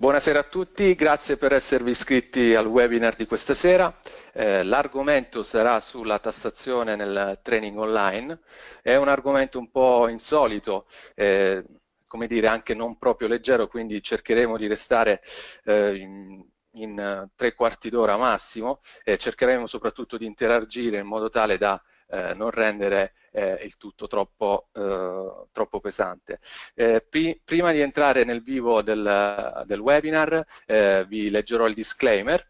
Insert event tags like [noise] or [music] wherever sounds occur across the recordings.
Buonasera a tutti, grazie per esservi iscritti al webinar di questa sera. Eh, L'argomento sarà sulla tassazione nel training online. È un argomento un po' insolito, eh, come dire anche non proprio leggero, quindi cercheremo di restare eh, in, in eh, tre quarti d'ora massimo e cercheremo soprattutto di interagire in modo tale da eh, non rendere eh, il tutto troppo, eh, troppo pesante. Eh, pri prima di entrare nel vivo del, del webinar eh, vi leggerò il disclaimer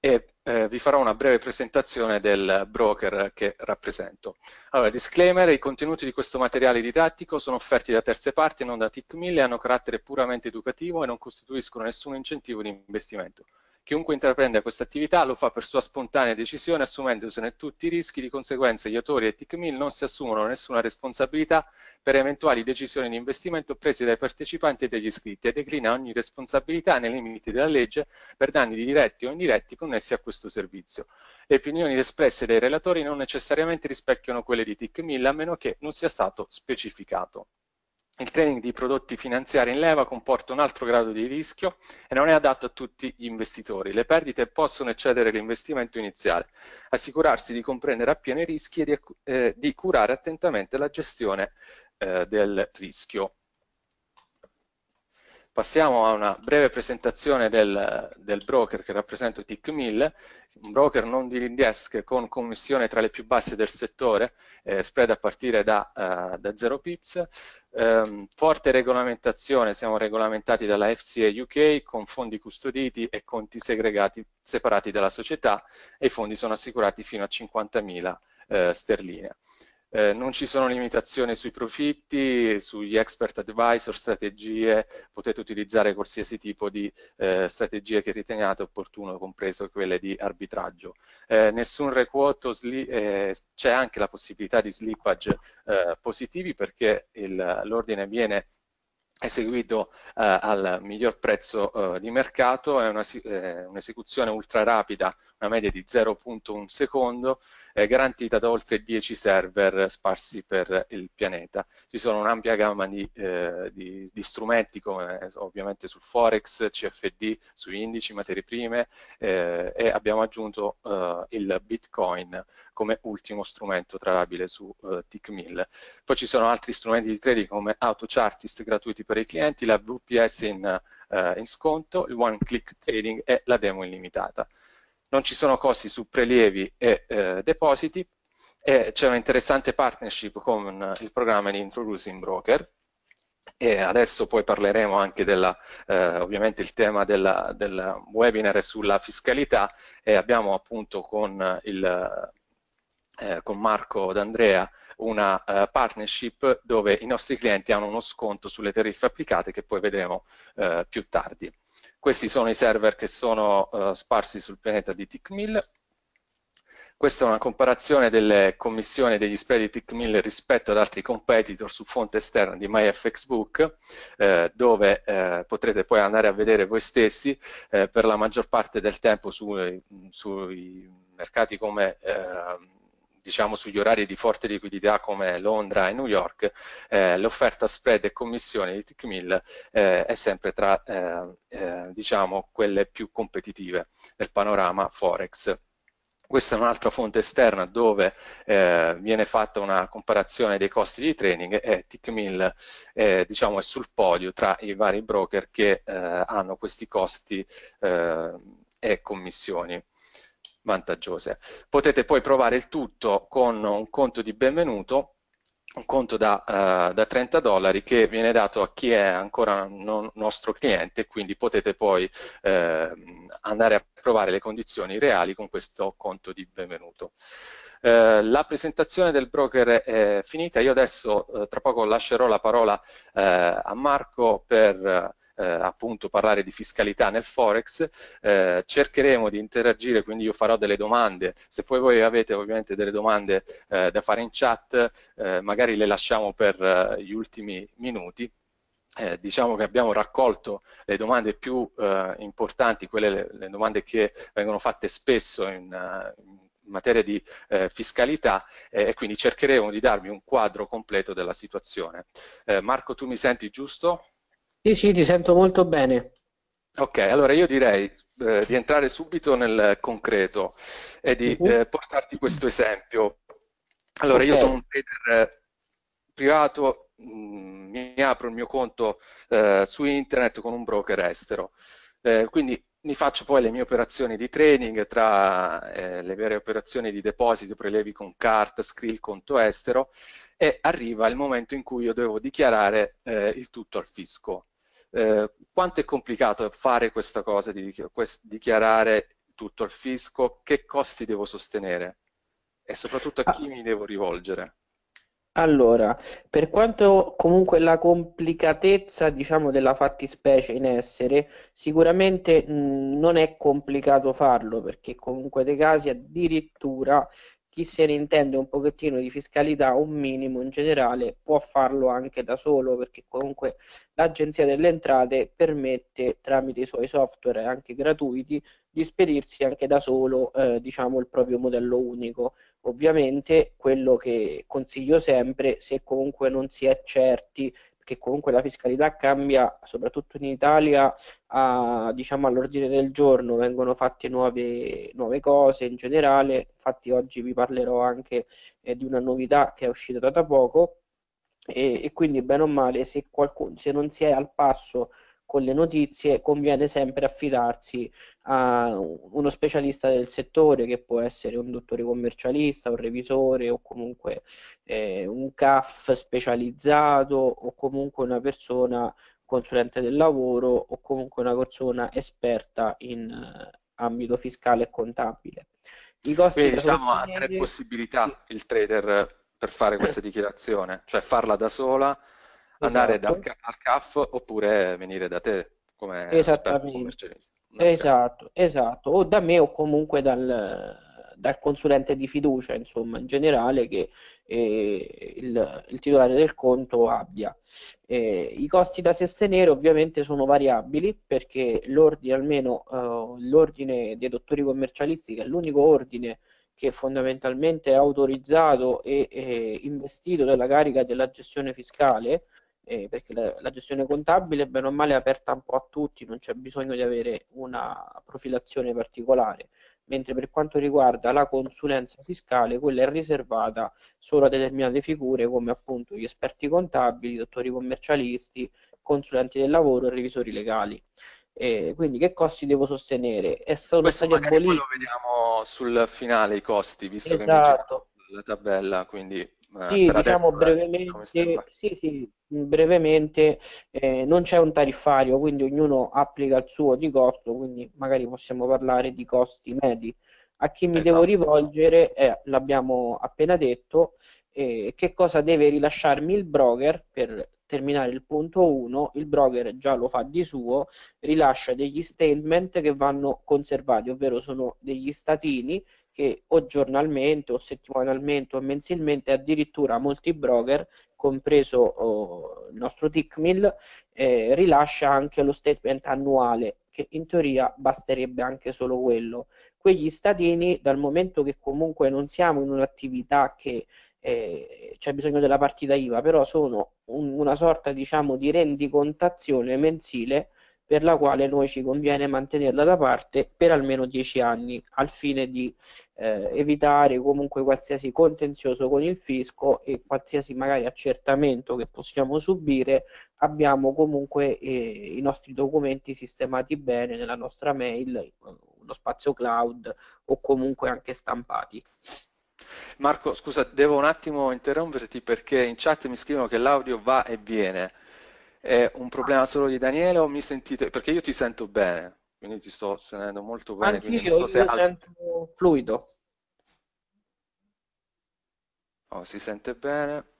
e eh, vi farò una breve presentazione del broker che rappresento. Allora, disclaimer, i contenuti di questo materiale didattico sono offerti da terze parti, non da TIC 1000, hanno carattere puramente educativo e non costituiscono nessun incentivo di investimento. Chiunque intraprende questa attività lo fa per sua spontanea decisione, assumendosene tutti i rischi, di conseguenza gli autori e TICMIL non si assumono nessuna responsabilità per eventuali decisioni di investimento prese dai partecipanti e dagli iscritti e declina ogni responsabilità nei limiti della legge per danni diretti o indiretti connessi a questo servizio. Le opinioni espresse dai relatori non necessariamente rispecchiano quelle di TICMIL a meno che non sia stato specificato il trading di prodotti finanziari in leva comporta un altro grado di rischio e non è adatto a tutti gli investitori. Le perdite possono eccedere l'investimento iniziale. Assicurarsi di comprendere appieno i rischi e di, eh, di curare attentamente la gestione eh, del rischio. Passiamo a una breve presentazione del, del broker che rappresento TIC1000 un broker non dealing desk con commissione tra le più basse del settore, eh, spread a partire da, uh, da 0 pips, ehm, forte regolamentazione, siamo regolamentati dalla FCA UK con fondi custoditi e conti segregati separati dalla società e i fondi sono assicurati fino a 50.000 eh, sterline eh, non ci sono limitazioni sui profitti, sugli expert advisor, strategie, potete utilizzare qualsiasi tipo di eh, strategie che riteniate opportuno, compreso quelle di arbitraggio. Eh, nessun requoto, eh, c'è anche la possibilità di slippage eh, positivi perché l'ordine viene eseguito eh, al miglior prezzo di mercato, è un'esecuzione ultra rapida, una media di 0.1 secondo, eh, garantita da oltre 10 server sparsi per il pianeta. Ci sono un'ampia gamma di, eh, di, di, strumenti come eh, ovviamente sul Forex, CFD, su indici, materie prime eh, e abbiamo aggiunto eh, il Bitcoin come ultimo strumento trarabile su eh, TICMIL. Poi ci sono altri strumenti di trading come AutoChartist gratuiti per i clienti, la VPS in, eh, in sconto, il One Click Trading e la demo illimitata non ci sono costi su prelievi e eh, depositi e c'è un'interessante partnership con eh, il programma di Introducing Broker e adesso poi parleremo anche della, eh, ovviamente il tema della, del webinar sulla fiscalità e abbiamo appunto con, il, eh, con Marco D'Andrea una eh, partnership dove i nostri clienti hanno uno sconto sulle tariffe applicate che poi vedremo eh, più tardi. Questi sono i server che sono uh, sparsi sul pianeta di TIC1000. Questa è una comparazione delle commissioni degli spread di TIC1000 rispetto ad altri competitor su fonte esterna di MyFXBook, eh, dove eh, potrete poi andare a vedere voi stessi eh, per la maggior parte del tempo su, eh, sui mercati come eh, diciamo sugli orari di forte liquidità come Londra e New York, eh, l'offerta spread e commissione di TICMIL eh, è sempre tra eh, eh, diciamo, quelle più competitive nel panorama Forex. Questa è un'altra fonte esterna dove eh, viene fatta una comparazione dei costi di trading e TICMIL eh, diciamo, è sul podio tra i vari broker che eh, hanno questi costi eh, e commissioni vantaggiose. Potete poi provare il tutto con un conto di benvenuto un conto da, uh, da, 30 dollari che viene dato a chi è ancora non nostro cliente, quindi potete poi uh, andare a provare le condizioni reali con questo conto di benvenuto. Uh, la presentazione del broker è finita, io adesso eh, tra poco lascerò la parola a Marco per eh, appunto parlare di fiscalità nel Forex, eh, cercheremo di interagire, quindi io farò delle domande, se poi voi avete ovviamente delle domande eh, da fare in chat, eh, magari le lasciamo per eh, gli ultimi minuti, eh, diciamo che abbiamo raccolto le domande più eh, importanti, quelle le, le, domande che vengono fatte spesso in, eh, in materia di eh, fiscalità e quindi cercheremo di darvi un quadro completo della situazione. Marco, tu mi senti giusto? Sì, sì, ti sento molto bene. Ok, allora io direi eh, di entrare subito nel concreto e di uh-huh. eh, portarti questo esempio. Allora, okay. io sono un trader eh, privato, mh, mm, mi apro il mio conto eh, su internet con un broker estero. Eh, quindi mi faccio poi le mie operazioni di trading tra eh, le vere operazioni di deposito, prelevi con CART, scrill, conto estero e arriva il momento in cui io devo dichiarare eh, il tutto al fisco. Eh, quanto è complicato fare questa cosa di dichiarare tutto al fisco, che costi devo sostenere e soprattutto a ah. chi mi devo rivolgere? Allora, per quanto comunque la complicatezza, diciamo, della fattispecie in essere, sicuramente mh, non è complicato farlo, perché comunque dei casi addirittura chi se ne intende un pochettino di fiscalità, un minimo in generale, può farlo anche da solo perché comunque l'Agenzia delle Entrate permette tramite i suoi software anche gratuiti di spedirsi anche da solo eh, diciamo il proprio modello unico. Ovviamente quello che consiglio sempre se comunque non si è certi che comunque la fiscalità cambia, soprattutto in Italia, a, diciamo, all'ordine del giorno, vengono fatte nuove, nuove, cose in generale, infatti oggi vi parlerò anche eh, di una novità che è uscita da poco e, e quindi bene o male se, qualcuno, se non si è al passo con le notizie conviene sempre affidarsi a uno specialista del settore che può essere un dottore commercialista, un revisore o comunque eh, un CAF specializzato o comunque una persona consulente del lavoro o comunque una persona esperta in eh, ambito fiscale e contabile. I costi Quindi diciamo ha tre possibilità il trader per fare questa dichiarazione, cioè farla da sola andare dal, al CAF oppure venire da te come commercialista. Esatto, esatto, o da me o comunque dal, dal consulente di fiducia, insomma, in generale che eh, il, il, titolare del conto abbia. Eh, I costi da sostenere ovviamente sono variabili perché l'ordine, almeno eh, l'ordine dei dottori commercialisti, che è l'unico ordine che fondamentalmente è autorizzato e eh, investito della carica della gestione fiscale, eh, perché la, la, gestione contabile è bene o male aperta un po' a tutti, non c'è bisogno di avere una profilazione particolare, mentre per quanto riguarda la consulenza fiscale quella è riservata solo a determinate figure come appunto gli esperti contabili, dottori commercialisti, consulenti del lavoro e revisori legali. Eh, quindi che costi devo sostenere? È solo Questo stati aboliti. lo vediamo sul finale i costi, visto esatto. che mi esatto. la tabella, quindi eh, sì, diciamo adesso, eh, brevemente, sì, sì, brevemente eh, non c'è un tariffario, quindi ognuno applica il suo di costo, quindi magari possiamo parlare di costi medi. A chi mi esatto. devo rivolgere, eh, l'abbiamo appena detto, eh, che cosa deve rilasciarmi il broker per terminare il punto 1, il broker già lo fa di suo, rilascia degli statement che vanno conservati, ovvero sono degli statini che o giornalmente o settimanalmente o mensilmente addirittura molti broker compreso oh, il nostro Tickmill eh, rilascia anche lo statement annuale che in teoria basterebbe anche solo quello quegli statini dal momento che comunque non siamo in un'attività che eh, c'è bisogno della partita IVA però sono un, una sorta diciamo di rendicontazione mensile per la quale noi ci conviene mantenerla da parte per almeno 10 anni al fine di eh, evitare comunque qualsiasi contenzioso con il fisco e qualsiasi magari accertamento che possiamo subire abbiamo comunque eh, i nostri documenti sistemati bene nella nostra mail eh, uno spazio cloud o comunque anche stampati Marco, scusa, devo un attimo interromperti perché in chat mi scrivono che l'audio va e viene. È un problema solo di Daniele o mi sentite? Perché io ti sento bene, quindi ti sto sentendo molto bene. Anch'io, so io se sento altro... fluido. Oh, si sente bene,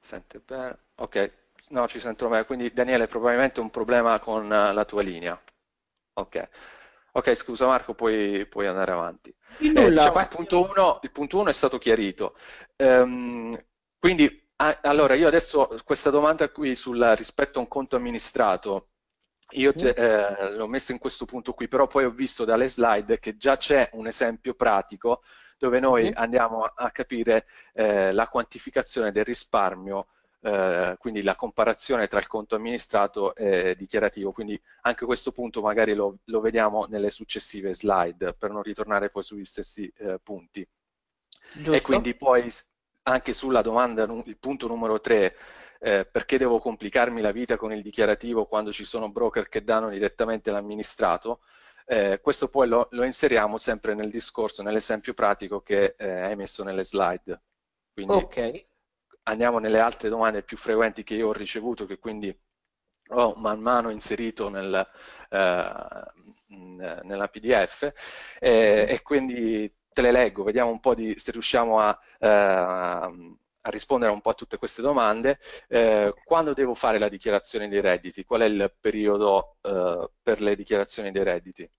sente bene. Ok, no, ci sento bene. Quindi Daniele, probabilmente un problema con eh, la tua linea. Ok. Ok, scusa Marco, puoi, puoi andare avanti. Eh, nulla, diciamo, il, punto uno, il, punto uno, è stato chiarito. Um, quindi Ah, allora, io adesso questa domanda qui sul rispetto a un conto amministrato, io eh, l'ho messo in questo punto qui, però poi ho visto dalle slide che già c'è un esempio pratico dove noi andiamo a capire eh, la quantificazione del risparmio, eh, quindi la comparazione tra il conto amministrato e dichiarativo. Quindi anche questo punto magari lo, lo vediamo nelle successive slide per non ritornare poi sugli stessi eh, punti. Giusto. E quindi poi anche sulla domanda, il punto numero 3, eh, perché devo complicarmi la vita con il dichiarativo quando ci sono broker che danno direttamente l'amministrato, eh, questo poi lo, lo, inseriamo sempre nel discorso, nell'esempio pratico che eh, hai messo nelle slide. Quindi okay. andiamo nelle altre domande più frequenti che io ho ricevuto, che quindi ho man mano inserito nel, eh, nella PDF, eh, e quindi te le leggo, vediamo un po' di, se riusciamo a, eh, a, rispondere un po' a tutte queste domande. Eh, quando devo fare la dichiarazione dei redditi? Qual è il periodo eh, per le dichiarazioni dei redditi?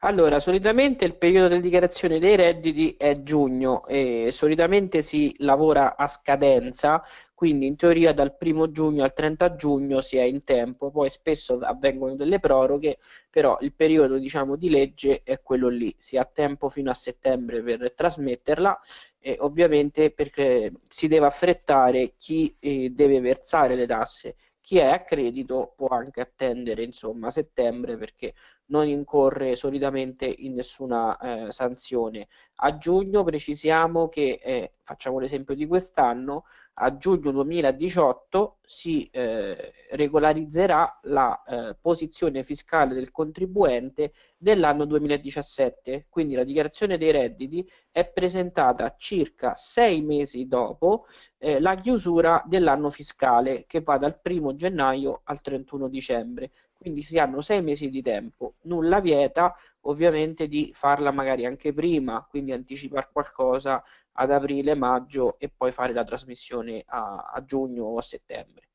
Allora, solitamente il periodo di dichiarazione dei redditi è giugno e solitamente si lavora a scadenza, quindi in teoria dal 1 giugno al 30 giugno si è in tempo, poi spesso avvengono delle proroghe, però il periodo diciamo, di legge è quello lì, si ha tempo fino a settembre per trasmetterla e ovviamente perché si deve affrettare chi eh, deve versare le tasse, chi è a credito può anche attendere insomma, a settembre perché non incorre solitamente in nessuna eh, sanzione. A giugno precisiamo che, eh, facciamo l'esempio di quest'anno, a giugno 2018 si eh, regolarizzerà la eh, posizione fiscale del contribuente dell'anno 2017, quindi la dichiarazione dei redditi è presentata circa sei mesi dopo eh, la chiusura dell'anno fiscale che va dal 1 gennaio al 31 dicembre quindi si hanno sei mesi di tempo, nulla vieta ovviamente di farla magari anche prima, quindi anticipare qualcosa ad aprile, maggio e poi fare la trasmissione a, a giugno o a settembre.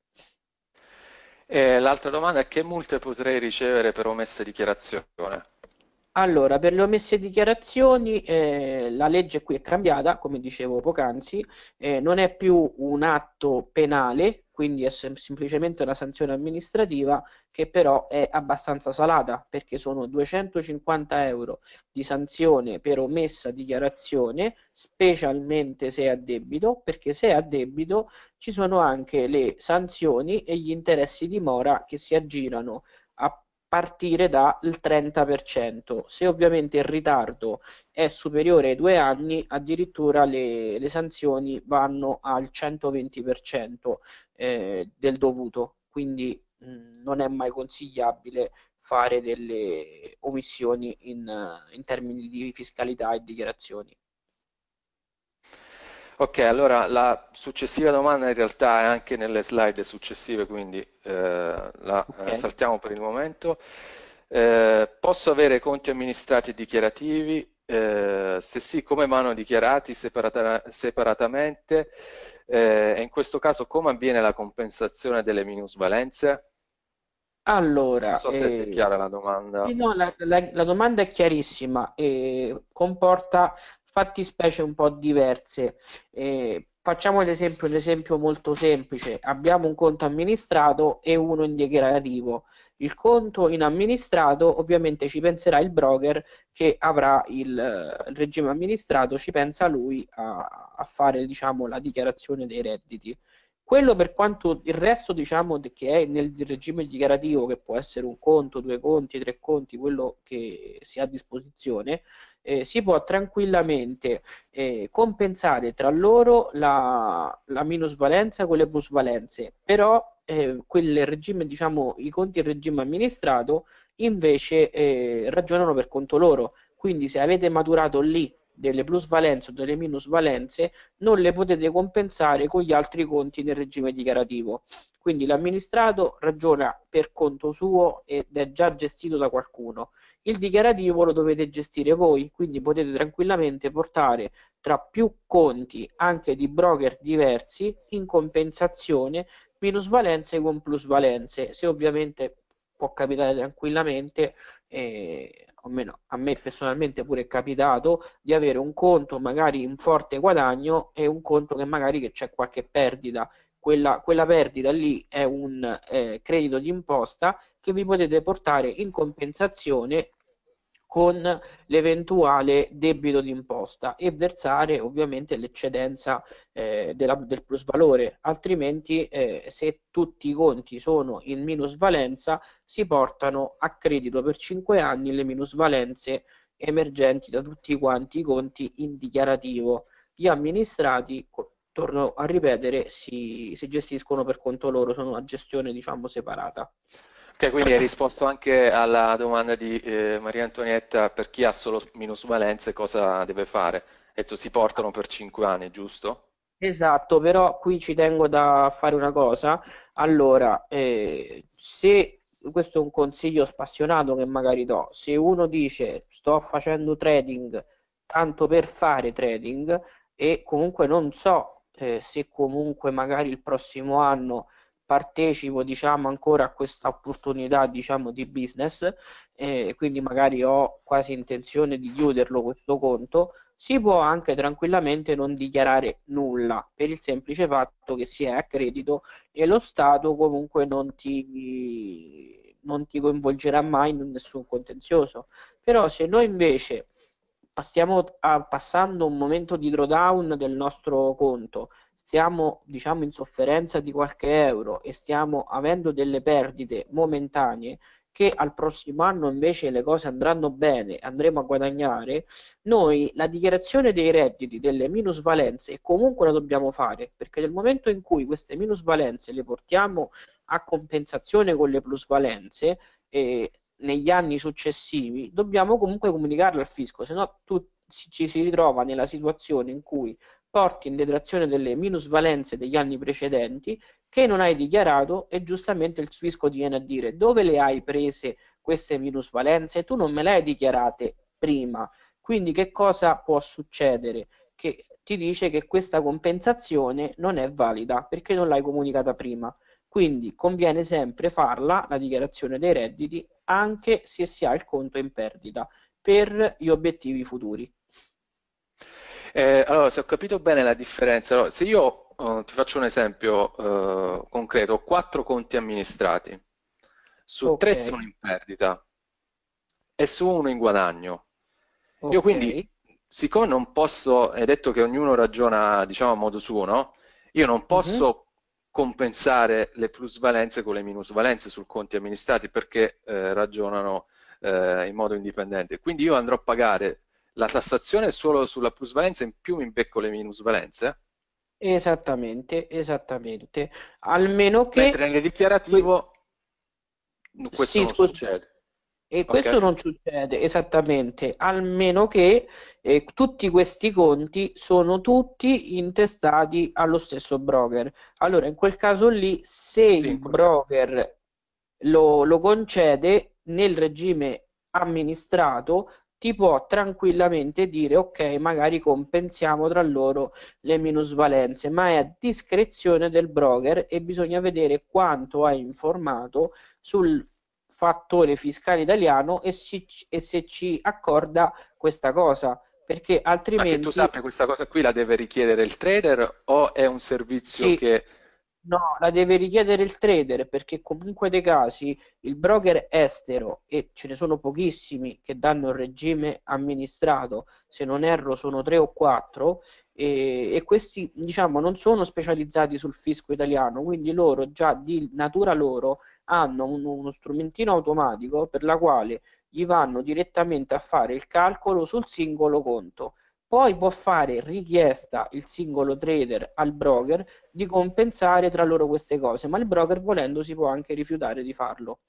Eh, l'altra domanda è che multe potrei ricevere per omessa dichiarazione? Allora, per le omesse dichiarazioni eh, la legge qui è cambiata, come dicevo poc'anzi, eh, non è più un atto penale, quindi è sem- semplicemente una sanzione amministrativa che però è abbastanza salata, perché sono 250 euro di sanzione per omessa dichiarazione, specialmente se è a debito, perché se è a debito ci sono anche le sanzioni e gli interessi di mora che si aggirano partire dal 30%. Se ovviamente il ritardo è superiore ai due anni, addirittura le, le sanzioni vanno al 120% eh, del dovuto, quindi mh, non è mai consigliabile fare delle omissioni in, in termini di fiscalità e dichiarazioni. Ok, allora la successiva domanda in realtà è anche nelle slide successive, quindi eh, la okay. Eh, saltiamo per il momento. Eh, posso avere conti amministrati dichiarativi? Eh, se sì, come vanno dichiarati separata, separatamente? Eh, e in questo caso come avviene la compensazione delle minusvalenze? Allora, non so se eh, è chiara la domanda. No, la, la, la domanda è chiarissima. e eh, comporta fattispecie un po' diverse. Eh, facciamo ad esempio un esempio molto semplice. Abbiamo un conto amministrato e uno in dichiarativo. Il conto in amministrato ovviamente ci penserà il broker che avrà il, eh, il regime amministrato, ci pensa lui a, a fare diciamo, la dichiarazione dei redditi. Quello per quanto il resto, diciamo, che è nel regime dichiarativo, che può essere un conto, due conti, tre conti, quello che si ha a disposizione, eh, si può tranquillamente eh, compensare tra loro la, la, minusvalenza con le plusvalenze, però eh, quel regime, diciamo, i conti in regime amministrato invece eh, ragionano per conto loro, quindi se avete maturato lì delle plusvalenze o delle minusvalenze non le potete compensare con gli altri conti nel regime dichiarativo. Quindi l'amministrato ragiona per conto suo ed è già gestito da qualcuno. Il dichiarativo lo dovete gestire voi, quindi potete tranquillamente portare tra più conti anche di broker diversi in compensazione minusvalenze con plusvalenze, se ovviamente può capitare tranquillamente eh, almeno a me personalmente pure è capitato di avere un conto magari in forte guadagno e un conto che magari che c'è qualche perdita. Quella, quella, perdita lì è un eh, credito imposta che vi potete portare in compensazione con l'eventuale debito d'imposta e versare ovviamente l'eccedenza eh, della, del plusvalore, altrimenti eh, se tutti i conti sono in minusvalenza si portano a credito per 5 anni le minusvalenze emergenti da tutti quanti i conti in dichiarativo. Gli amministrati, torno a ripetere, si, si gestiscono per conto loro, sono una gestione diciamo separata. Ok, quindi hai risposto anche alla domanda di eh, Maria Antonietta per chi ha solo minusvalenze cosa deve fare. E tu si portano per 5 anni, giusto? Esatto, però qui ci tengo da fare una cosa. Allora, eh, se questo è un consiglio spassionato che magari do, se uno dice sto facendo trading tanto per fare trading e comunque non so eh, se comunque magari il prossimo anno partecipo diciamo, ancora a questa opportunità diciamo, di business e quindi magari ho quasi intenzione di chiuderlo questo conto, si può anche tranquillamente non dichiarare nulla per il semplice fatto che si è a credito e lo Stato comunque non ti, non ti coinvolgerà mai in nessun contenzioso. Però se noi invece stiamo ah, passando un momento di drawdown del nostro conto stiamo diciamo in sofferenza di qualche euro e stiamo avendo delle perdite momentanee che al prossimo anno invece le cose andranno bene, andremo a guadagnare, noi la dichiarazione dei redditi delle minusvalenze comunque la dobbiamo fare, perché nel momento in cui queste minusvalenze le portiamo a compensazione con le plusvalenze eh, negli anni successivi, dobbiamo comunque comunicarle al fisco, se no ci si ritrova nella situazione in cui porti in detrazione delle minusvalenze degli anni precedenti che non hai dichiarato e giustamente il fisco ti viene a dire dove le hai prese queste minusvalenze? Tu non me le hai dichiarate prima, quindi che cosa può succedere? Che ti dice che questa compensazione non è valida perché non l'hai comunicata prima. Quindi conviene sempre farla, la dichiarazione dei redditi, anche se si ha il conto in perdita per gli obiettivi futuri. Eh, allora, se ho capito bene la differenza, allora, se io eh, ti faccio un esempio eh, concreto, ho quattro conti amministrati, su okay. tre sono in perdita e su uno in guadagno. Okay. Io quindi, siccome non posso, è detto che ognuno ragiona diciamo a modo suo, no? Io non mhm. posso uh-huh. compensare le plusvalenze con le minusvalenze sul conti amministrati perché eh, ragionano eh, in modo indipendente. Quindi io andrò a pagare la tassazione è solo sulla plusvalenza, in più mi becco le minusvalenze? Esattamente, esattamente. Almeno che... Mentre nel dichiarativo questo sì, non scusa. succede. E questo non succede esattamente, almeno che eh, tutti questi conti sono tutti intestati allo stesso broker. Allora, in quel caso lì, se sì, il broker lo, lo concede nel regime amministrato, ti può tranquillamente dire ok, magari compensiamo tra loro le minusvalenze, ma è a discrezione del broker e bisogna vedere quanto ha informato sul fattore fiscale italiano e, si, e se ci accorda questa cosa perché altrimenti... Ma che tu sappia questa cosa qui la deve richiedere il trader o è un servizio sì. che No, la deve richiedere il trader perché comunque dei casi il broker estero, e ce ne sono pochissimi che danno il regime amministrato, se non erro sono tre o quattro, e, e, questi diciamo non sono specializzati sul fisco italiano, quindi loro già di natura loro hanno un, uno strumentino automatico per la quale gli vanno direttamente a fare il calcolo sul singolo conto poi può fare richiesta il singolo trader al broker di compensare tra loro queste cose, ma il broker volendo si può anche rifiutare di farlo.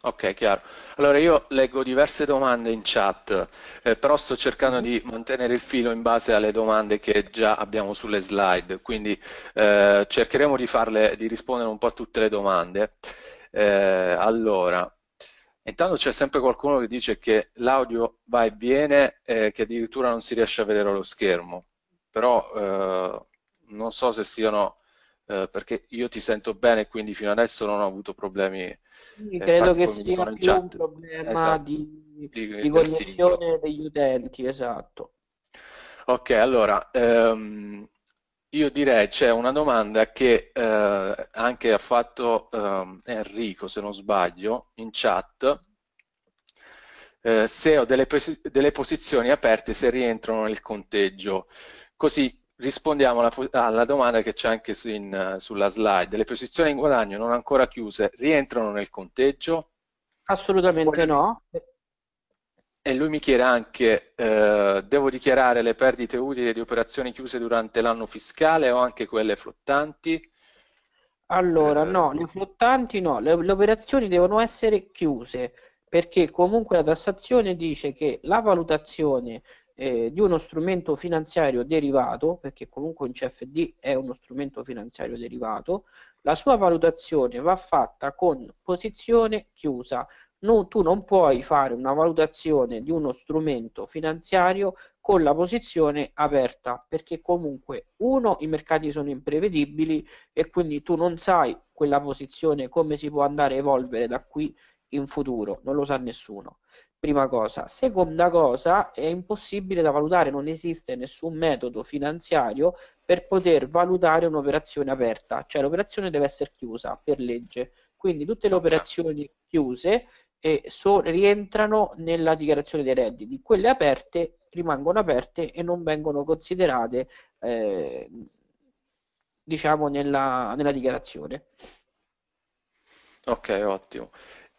Ok, chiaro. Allora io leggo diverse domande in chat, eh, però sto cercando di mhm. mantenere il filo in base alle domande che già abbiamo sulle slide, quindi eh, cercheremo di, farle, di rispondere un po' a tutte le domande. Eh, allora, Intanto c'è sempre qualcuno che dice che l'audio va e viene e eh, che addirittura non si riesce a vedere lo schermo, però eh, non so se siano, eh, perché io ti sento bene e quindi fino adesso non ho avuto problemi. Sì, eh, credo che sia più chat. un problema esatto. di, di, di connessione degli utenti, esatto. Ok, allora, ehm, io direi c'è una domanda che eh, anche ha fatto eh, Enrico, se non sbaglio, in chat, eh, se ho delle, delle, posizioni aperte se rientrano nel conteggio. Così rispondiamo alla, alla domanda che c'è anche su in, sulla slide. Le posizioni in guadagno non ancora chiuse rientrano nel conteggio? Assolutamente Poi... no e lui mi chiede anche, eh, devo dichiarare le perdite utili di operazioni chiuse durante l'anno fiscale o anche quelle flottanti? Allora, eh, no, le flottanti no, le, le, operazioni devono essere chiuse, perché comunque la tassazione dice che la valutazione eh, di uno strumento finanziario derivato, perché comunque un CFD è uno strumento finanziario derivato, la sua valutazione va fatta con posizione chiusa, No, tu non puoi fare una valutazione di uno strumento finanziario con la posizione aperta perché comunque uno i mercati sono imprevedibili e quindi tu non sai quella posizione come si può andare a evolvere da qui in futuro, non lo sa nessuno. Prima cosa, seconda cosa, è impossibile da valutare, non esiste nessun metodo finanziario per poter valutare un'operazione aperta, cioè l'operazione deve essere chiusa per legge. Quindi tutte le operazioni chiuse e so, rientrano nella dichiarazione dei redditi, quelle aperte rimangono aperte e non vengono considerate eh, diciamo nella, nella, dichiarazione. Ok, ottimo.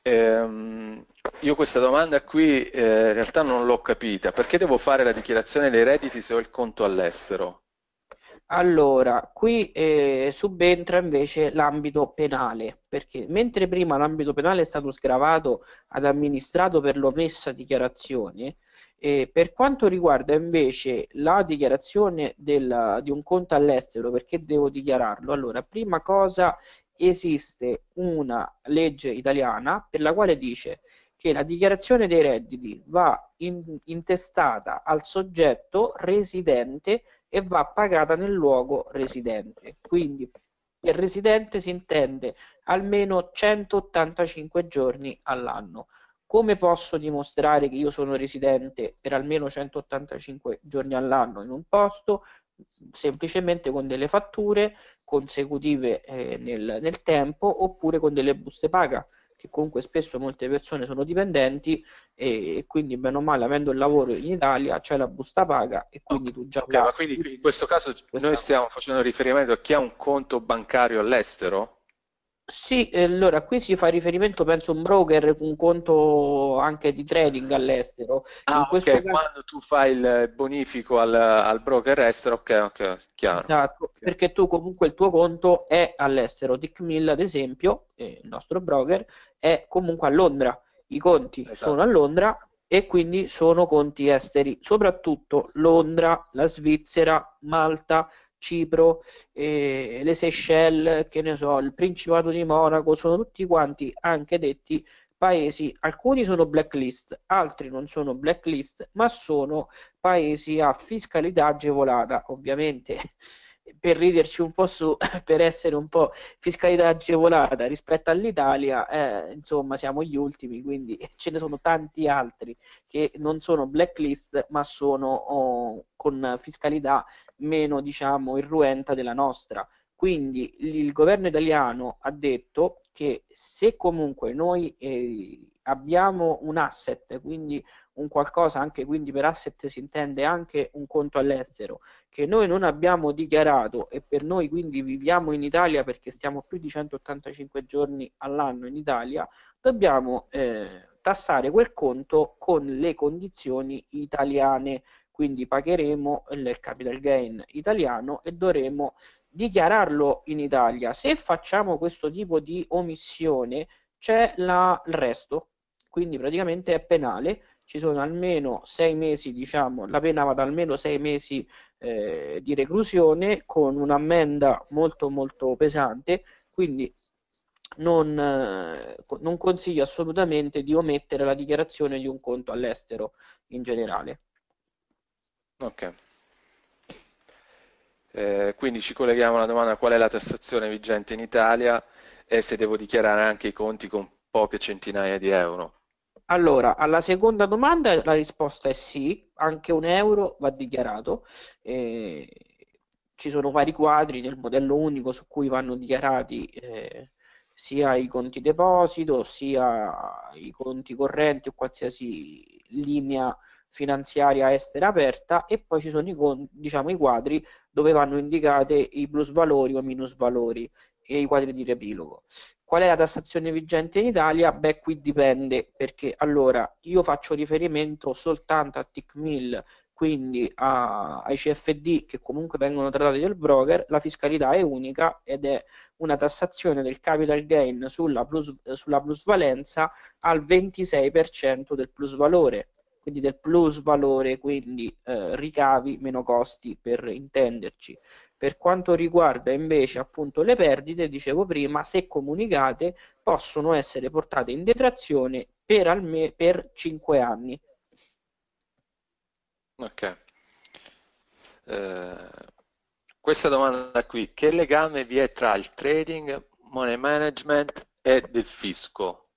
Ehm, io questa domanda qui eh, in realtà non l'ho capita, perché devo fare la dichiarazione dei redditi se ho il conto all'estero? Allora, qui eh, subentra invece l'ambito penale, perché mentre prima l'ambito penale è stato sgravato ad amministrato per l'omessa dichiarazione, eh, per quanto riguarda invece la dichiarazione del, di un conto all'estero, perché devo dichiararlo? Allora, prima cosa esiste una legge italiana per la quale dice che la dichiarazione dei redditi va in, intestata al soggetto residente e va pagata nel luogo residente. Quindi per residente si intende almeno 185 giorni all'anno. Come posso dimostrare che io sono residente per almeno 185 giorni all'anno in un posto? Semplicemente con delle fatture consecutive eh, nel, nel tempo oppure con delle buste paga che comunque spesso molte persone sono dipendenti e quindi bene o male avendo il lavoro in Italia c'è la busta paga e quindi tu già... Okay, ma quindi in questo caso questa... noi stiamo facendo riferimento a chi ha un conto bancario all'estero? Sì, allora qui si fa riferimento, penso, a un broker, un conto anche di trading all'estero. Ah, ok, caso... quando tu fai il bonifico al, al broker estero, ok, ok, chiaro. Esatto, okay. perché tu comunque il tuo conto è all'estero. Dick Mill, ad esempio, eh, il nostro broker, è comunque a Londra. I conti esatto. sono a Londra e quindi sono conti esteri, soprattutto Londra, la Svizzera, Malta, Cipro, eh, le Seychelles, che ne so, il Principato di Monaco, sono tutti quanti anche detti paesi, alcuni sono blacklist, altri non sono blacklist, ma sono paesi a fiscalità agevolata, ovviamente [laughs] per riderci un po' su, [laughs] per essere un po' fiscalità agevolata rispetto all'Italia, eh, insomma siamo gli ultimi, quindi [laughs] ce ne sono tanti altri che non sono blacklist ma sono oh, con fiscalità meno diciamo, irruenta della nostra. Quindi il governo italiano ha detto che se comunque noi eh, abbiamo un asset, quindi un qualcosa, anche quindi per asset si intende anche un conto all'estero, che noi non abbiamo dichiarato e per noi quindi viviamo in Italia perché stiamo più di 185 giorni all'anno in Italia, dobbiamo eh, tassare quel conto con le condizioni italiane quindi pagheremo il capital gain italiano e dovremo dichiararlo in Italia. Se facciamo questo tipo di omissione c'è la, il resto, quindi praticamente è penale, ci sono almeno sei mesi, diciamo, la pena va da almeno sei mesi eh, di reclusione con un'ammenda molto molto pesante, quindi non, eh, non consiglio assolutamente di omettere la dichiarazione di un conto all'estero in generale. Ok. Eh, quindi ci colleghiamo alla domanda qual è la tassazione vigente in Italia e se devo dichiarare anche i conti con poche centinaia di euro. Allora, alla seconda domanda la risposta è sì, anche un euro va dichiarato. Eh, ci sono vari quadri nel modello unico su cui vanno dichiarati eh, sia i conti deposito, sia i conti correnti o qualsiasi linea finanziaria estera aperta e poi ci sono i, diciamo, i quadri dove vanno indicate i plus valori o minus valori e i quadri di riepilogo. Qual è la tassazione vigente in Italia? Beh, qui dipende, perché allora io faccio riferimento soltanto a TICMIL, quindi a, ai CFD che comunque vengono trattati dal broker, la fiscalità è unica ed è una tassazione del capital gain sulla, plus, sulla plusvalenza al 26% del plusvalore quindi del plus valore, quindi eh, ricavi meno costi per intenderci. Per quanto riguarda invece appunto le perdite, dicevo prima, se comunicate possono essere portate in detrazione per, alme- per 5 anni. Ok. Eh, questa domanda qui, che legame vi è tra il trading, money management e il fisco?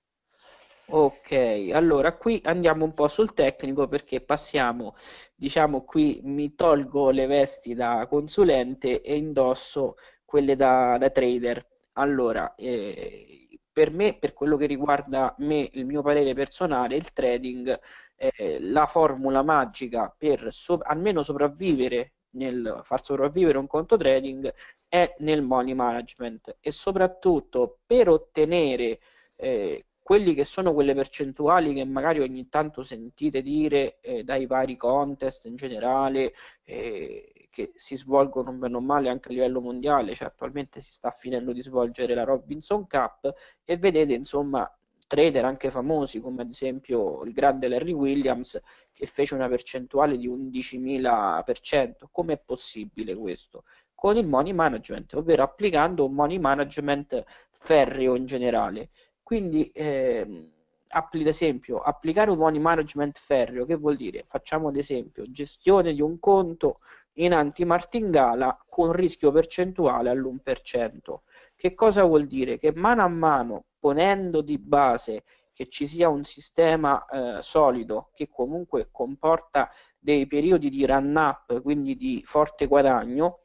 Ok, allora qui andiamo un po' sul tecnico perché passiamo, diciamo qui mi tolgo le vesti da consulente e indosso quelle da, da trader. Allora, eh, per me, per quello che riguarda me, il mio parere personale, il trading è la formula magica per so- almeno sopravvivere nel far sopravvivere un conto trading è nel money management e soprattutto per ottenere eh, quelli che sono quelle percentuali che magari ogni tanto sentite dire eh, dai vari contest in generale eh, che si svolgono bene o male anche a livello mondiale, cioè attualmente si sta finendo di svolgere la Robinson Cup e vedete insomma trader anche famosi come ad esempio il grande Larry Williams che fece una percentuale di 11.000%, com'è possibile questo? Con il money management, ovvero applicando un money management ferreo in generale quindi, eh, ad esempio, applicare un money management ferreo, che vuol dire, facciamo ad esempio, gestione di un conto in anti-martingala con rischio percentuale all'1%. Che cosa vuol dire? Che mano a mano, ponendo di base che ci sia un sistema eh, solido che comunque comporta dei periodi di run-up, quindi di forte guadagno,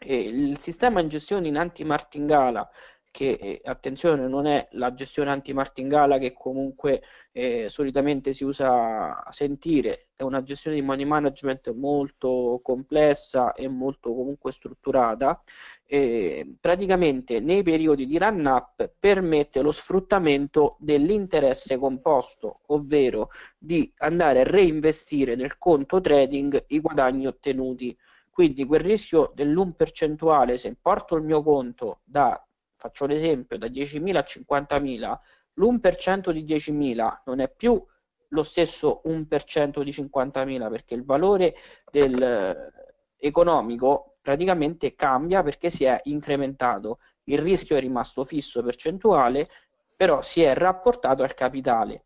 eh, il sistema in gestione in anti-martingala che eh, attenzione non è la gestione anti-martingala che comunque eh, solitamente si usa a sentire, è una gestione di money management molto complessa e molto comunque strutturata. E praticamente nei periodi di run-up permette lo sfruttamento dell'interesse composto, ovvero di andare a reinvestire nel conto trading i guadagni ottenuti. Quindi quel rischio dell'1 se porto il mio conto da faccio l'esempio, da 10.000 a 50.000, l'1% di 10.000 non è più lo stesso 1% di 50.000 perché il valore del, eh, economico praticamente cambia perché si è incrementato, il rischio è rimasto fisso percentuale, però si è rapportato al capitale.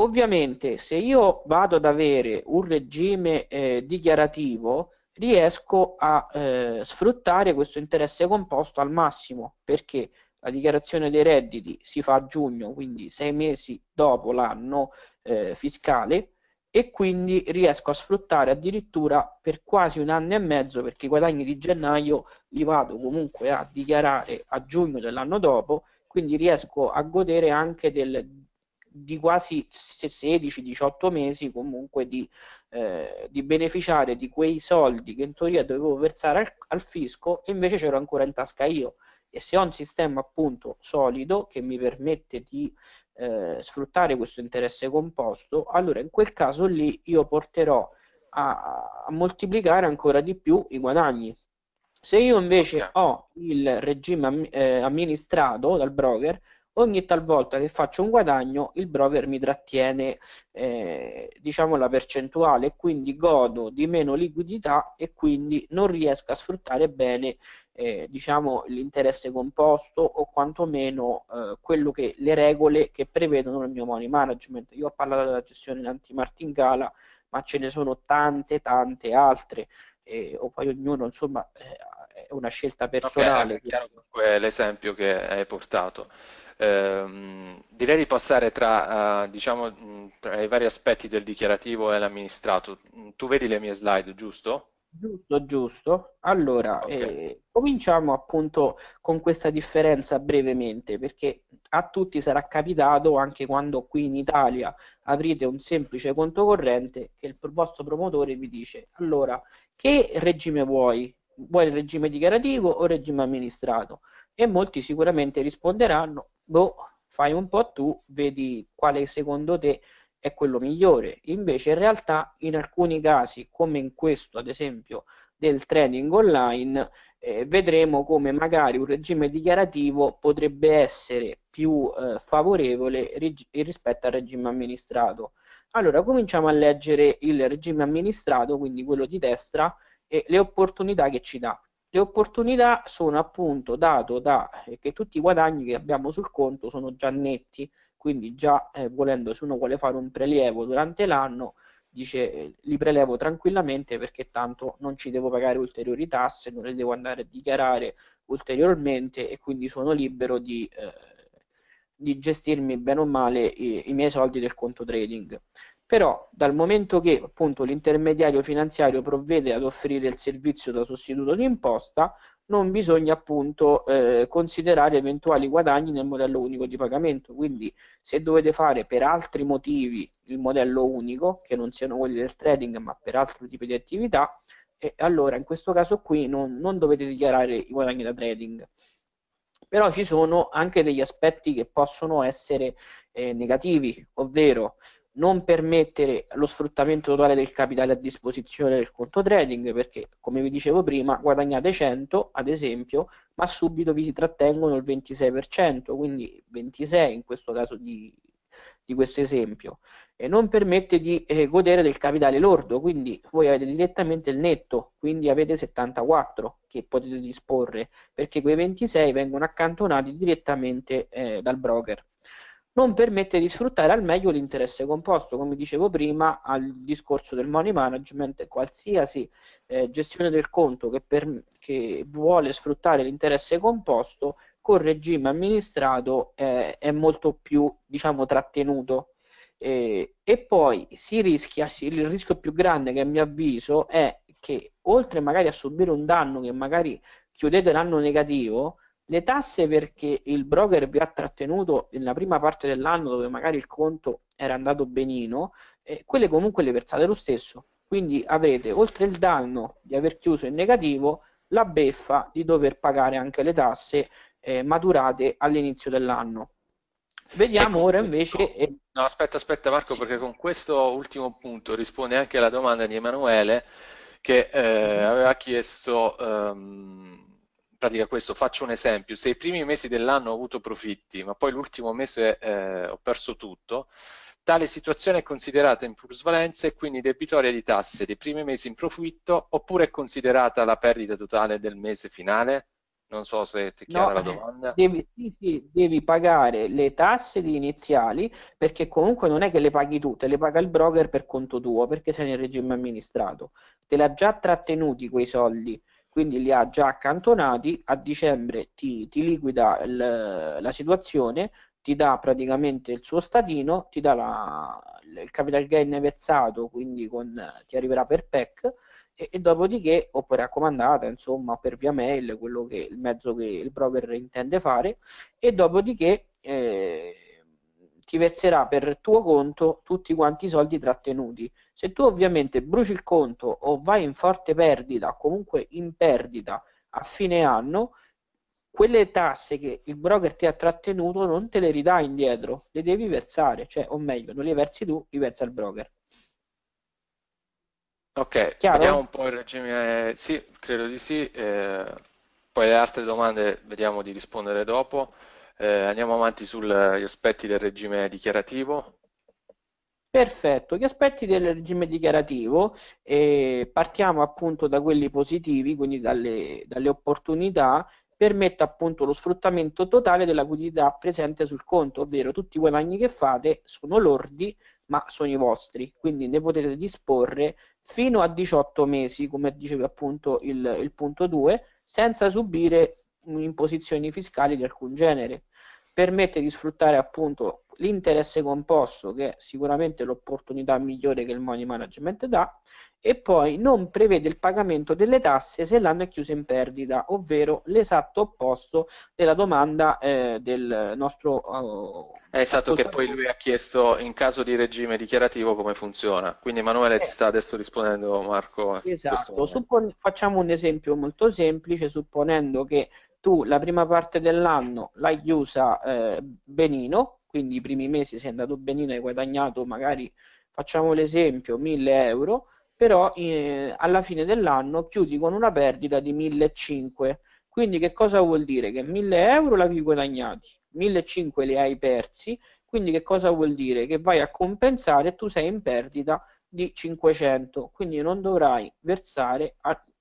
Ovviamente se io vado ad avere un regime eh, dichiarativo, riesco a eh, sfruttare questo interesse composto al massimo perché la dichiarazione dei redditi si fa a giugno, quindi sei mesi dopo l'anno eh, fiscale e quindi riesco a sfruttare addirittura per quasi un anno e mezzo perché i guadagni di gennaio li vado comunque a dichiarare a giugno dell'anno dopo, quindi riesco a godere anche del, di quasi 16-18 mesi comunque di eh, di beneficiare di quei soldi che in teoria dovevo versare al, al fisco e invece c'ero ancora in tasca io e se ho un sistema appunto solido che mi permette di eh, sfruttare questo interesse composto allora in quel caso lì io porterò a, a moltiplicare ancora di più i guadagni se io invece okay. ho il regime eh, amministrato dal broker ogni talvolta che faccio un guadagno il broker mi trattiene eh, diciamo la percentuale e quindi godo di meno liquidità e quindi non riesco a sfruttare bene eh, diciamo l'interesse composto o quantomeno eh, quello che le regole che prevedono il mio money management io ho parlato della gestione anti martingala ma ce ne sono tante tante altre eh, o poi ognuno insomma eh, è una scelta personale. Okay, è chiaro comunque l'esempio che hai portato. Ehm, direi di passare tra, uh, diciamo, mm, tra i vari aspetti del dichiarativo e l'amministrato. Mm, tu vedi le mie slide, giusto? Giusto, giusto. Allora, okay. eh, cominciamo appunto con questa differenza brevemente, perché a tutti sarà capitato, anche quando qui in Italia aprite un semplice conto corrente, che il vostro promotore vi dice, allora, che regime vuoi? Vuoi il regime dichiarativo o il regime amministrato? e molti sicuramente risponderanno, boh, fai un po' tu, vedi quale secondo te è quello migliore. Invece in realtà in alcuni casi, come in questo ad esempio del trading online, eh, vedremo come magari un regime dichiarativo potrebbe essere più eh, favorevole rispetto al regime amministrato. Allora, cominciamo a leggere il regime amministrato, quindi quello di destra, e le opportunità che ci dà. Le opportunità sono appunto dato da eh, che tutti i guadagni che abbiamo sul conto sono già netti, quindi già eh, volendo se uno vuole fare un prelievo durante l'anno dice eh, li prelevo tranquillamente perché tanto non ci devo pagare ulteriori tasse, non le devo andare a dichiarare ulteriormente e quindi sono libero di, eh, di gestirmi bene o male i, i miei soldi del conto trading però dal momento che appunto, l'intermediario finanziario provvede ad offrire il servizio da sostituto di imposta, non bisogna appunto eh, considerare eventuali guadagni nel modello unico di pagamento. Quindi se dovete fare per altri motivi il modello unico, che non siano quelli del trading ma per altri tipi di attività, eh, allora in questo caso qui non, non dovete dichiarare i guadagni da trading. Però ci sono anche degli aspetti che possono essere eh, negativi, ovvero non permettere lo sfruttamento totale del capitale a disposizione del conto trading perché come vi dicevo prima guadagnate 100 ad esempio ma subito vi si trattengono il 26% quindi 26 in questo caso di, di questo esempio e non permette di eh, godere del capitale lordo quindi voi avete direttamente il netto quindi avete 74 che potete disporre perché quei 26 vengono accantonati direttamente eh, dal broker non permette di sfruttare al meglio l'interesse composto, come dicevo prima, al discorso del money management, qualsiasi eh, gestione del conto che, per, che, vuole sfruttare l'interesse composto col regime amministrato eh, è molto più diciamo, trattenuto. Eh, e poi si rischia, il rischio più grande che a mio avviso è che oltre magari a subire un danno che magari chiudete l'anno negativo, le tasse perché il broker vi ha trattenuto nella prima parte dell'anno dove magari il conto era andato benino, eh, quelle comunque le versate lo stesso. Quindi avrete, oltre il danno di aver chiuso in negativo, la beffa di dover pagare anche le tasse eh, maturate all'inizio dell'anno. Vediamo ecco, ora invece... No, aspetta, aspetta Marco, sì. perché con questo ultimo punto risponde anche alla domanda di Emanuele che eh, mhm. aveva chiesto... Um, pratica questo, faccio un esempio, se i primi mesi dell'anno ho avuto profitti, ma poi l'ultimo mese eh, ho perso tutto, tale situazione è considerata in plusvalenza e quindi debitoria di tasse dei primi mesi in profitto oppure è considerata la perdita totale del mese finale? Non so se ti è chiara no, la domanda. Devi, sì, sì, devi pagare le tasse iniziali perché comunque non è che le paghi tutte, le paga il broker per conto tuo perché sei nel regime amministrato. Te l'ha già trattenuti quei soldi quindi li ha già accantonati, a dicembre ti, ti liquida il, la situazione, ti dà praticamente il suo statino, ti dà la, il capital gain versato, quindi con, ti arriverà per PEC, e, e, dopodiché o per raccomandata, insomma, per via mail, quello che il mezzo che il broker intende fare, e dopodiché eh, ti verserà per tuo conto tutti quanti i soldi trattenuti. Se tu ovviamente bruci il conto o vai in forte perdita, comunque in perdita a fine anno, quelle tasse che il broker ti ha trattenuto non te le ridà indietro, le devi versare, cioè, o meglio, non le versi tu, li versa il broker. Ok, Chiaro? vediamo un po' il regime, eh, sì, credo di sì, eh, poi le altre domande vediamo di rispondere dopo. Eh, andiamo avanti sugli aspetti del regime dichiarativo. Perfetto, gli aspetti del regime dichiarativo, eh, partiamo appunto da quelli positivi, quindi dalle, dalle opportunità, permette appunto lo sfruttamento totale della liquidità presente sul conto, ovvero tutti i guadagni che fate sono lordi ma sono i vostri, quindi ne potete disporre fino a 18 mesi, come diceva appunto il, il punto 2, senza subire imposizioni fiscali di alcun genere permette di sfruttare appunto l'interesse composto che è sicuramente l'opportunità migliore che il money management dà e poi non prevede il pagamento delle tasse se l'anno è chiuso in perdita, ovvero l'esatto opposto della domanda eh, del nostro... Eh, esatto, che poi lui ha chiesto in caso di regime dichiarativo come funziona. Quindi Emanuele eh. ti sta adesso rispondendo Marco. Esatto, Suppon- facciamo un esempio molto semplice, supponendo che tu la prima parte dell'anno l'hai chiusa eh, benino, quindi i primi mesi sei andato benino, hai guadagnato magari, facciamo l'esempio, 1000 euro, però eh, alla fine dell'anno chiudi con una perdita di 1500. Quindi che cosa vuol dire? Che 1000 euro l'avevi guadagnati, 1500 li hai persi, quindi che cosa vuol dire? Che vai a compensare e tu sei in perdita di 500, quindi non dovrai versare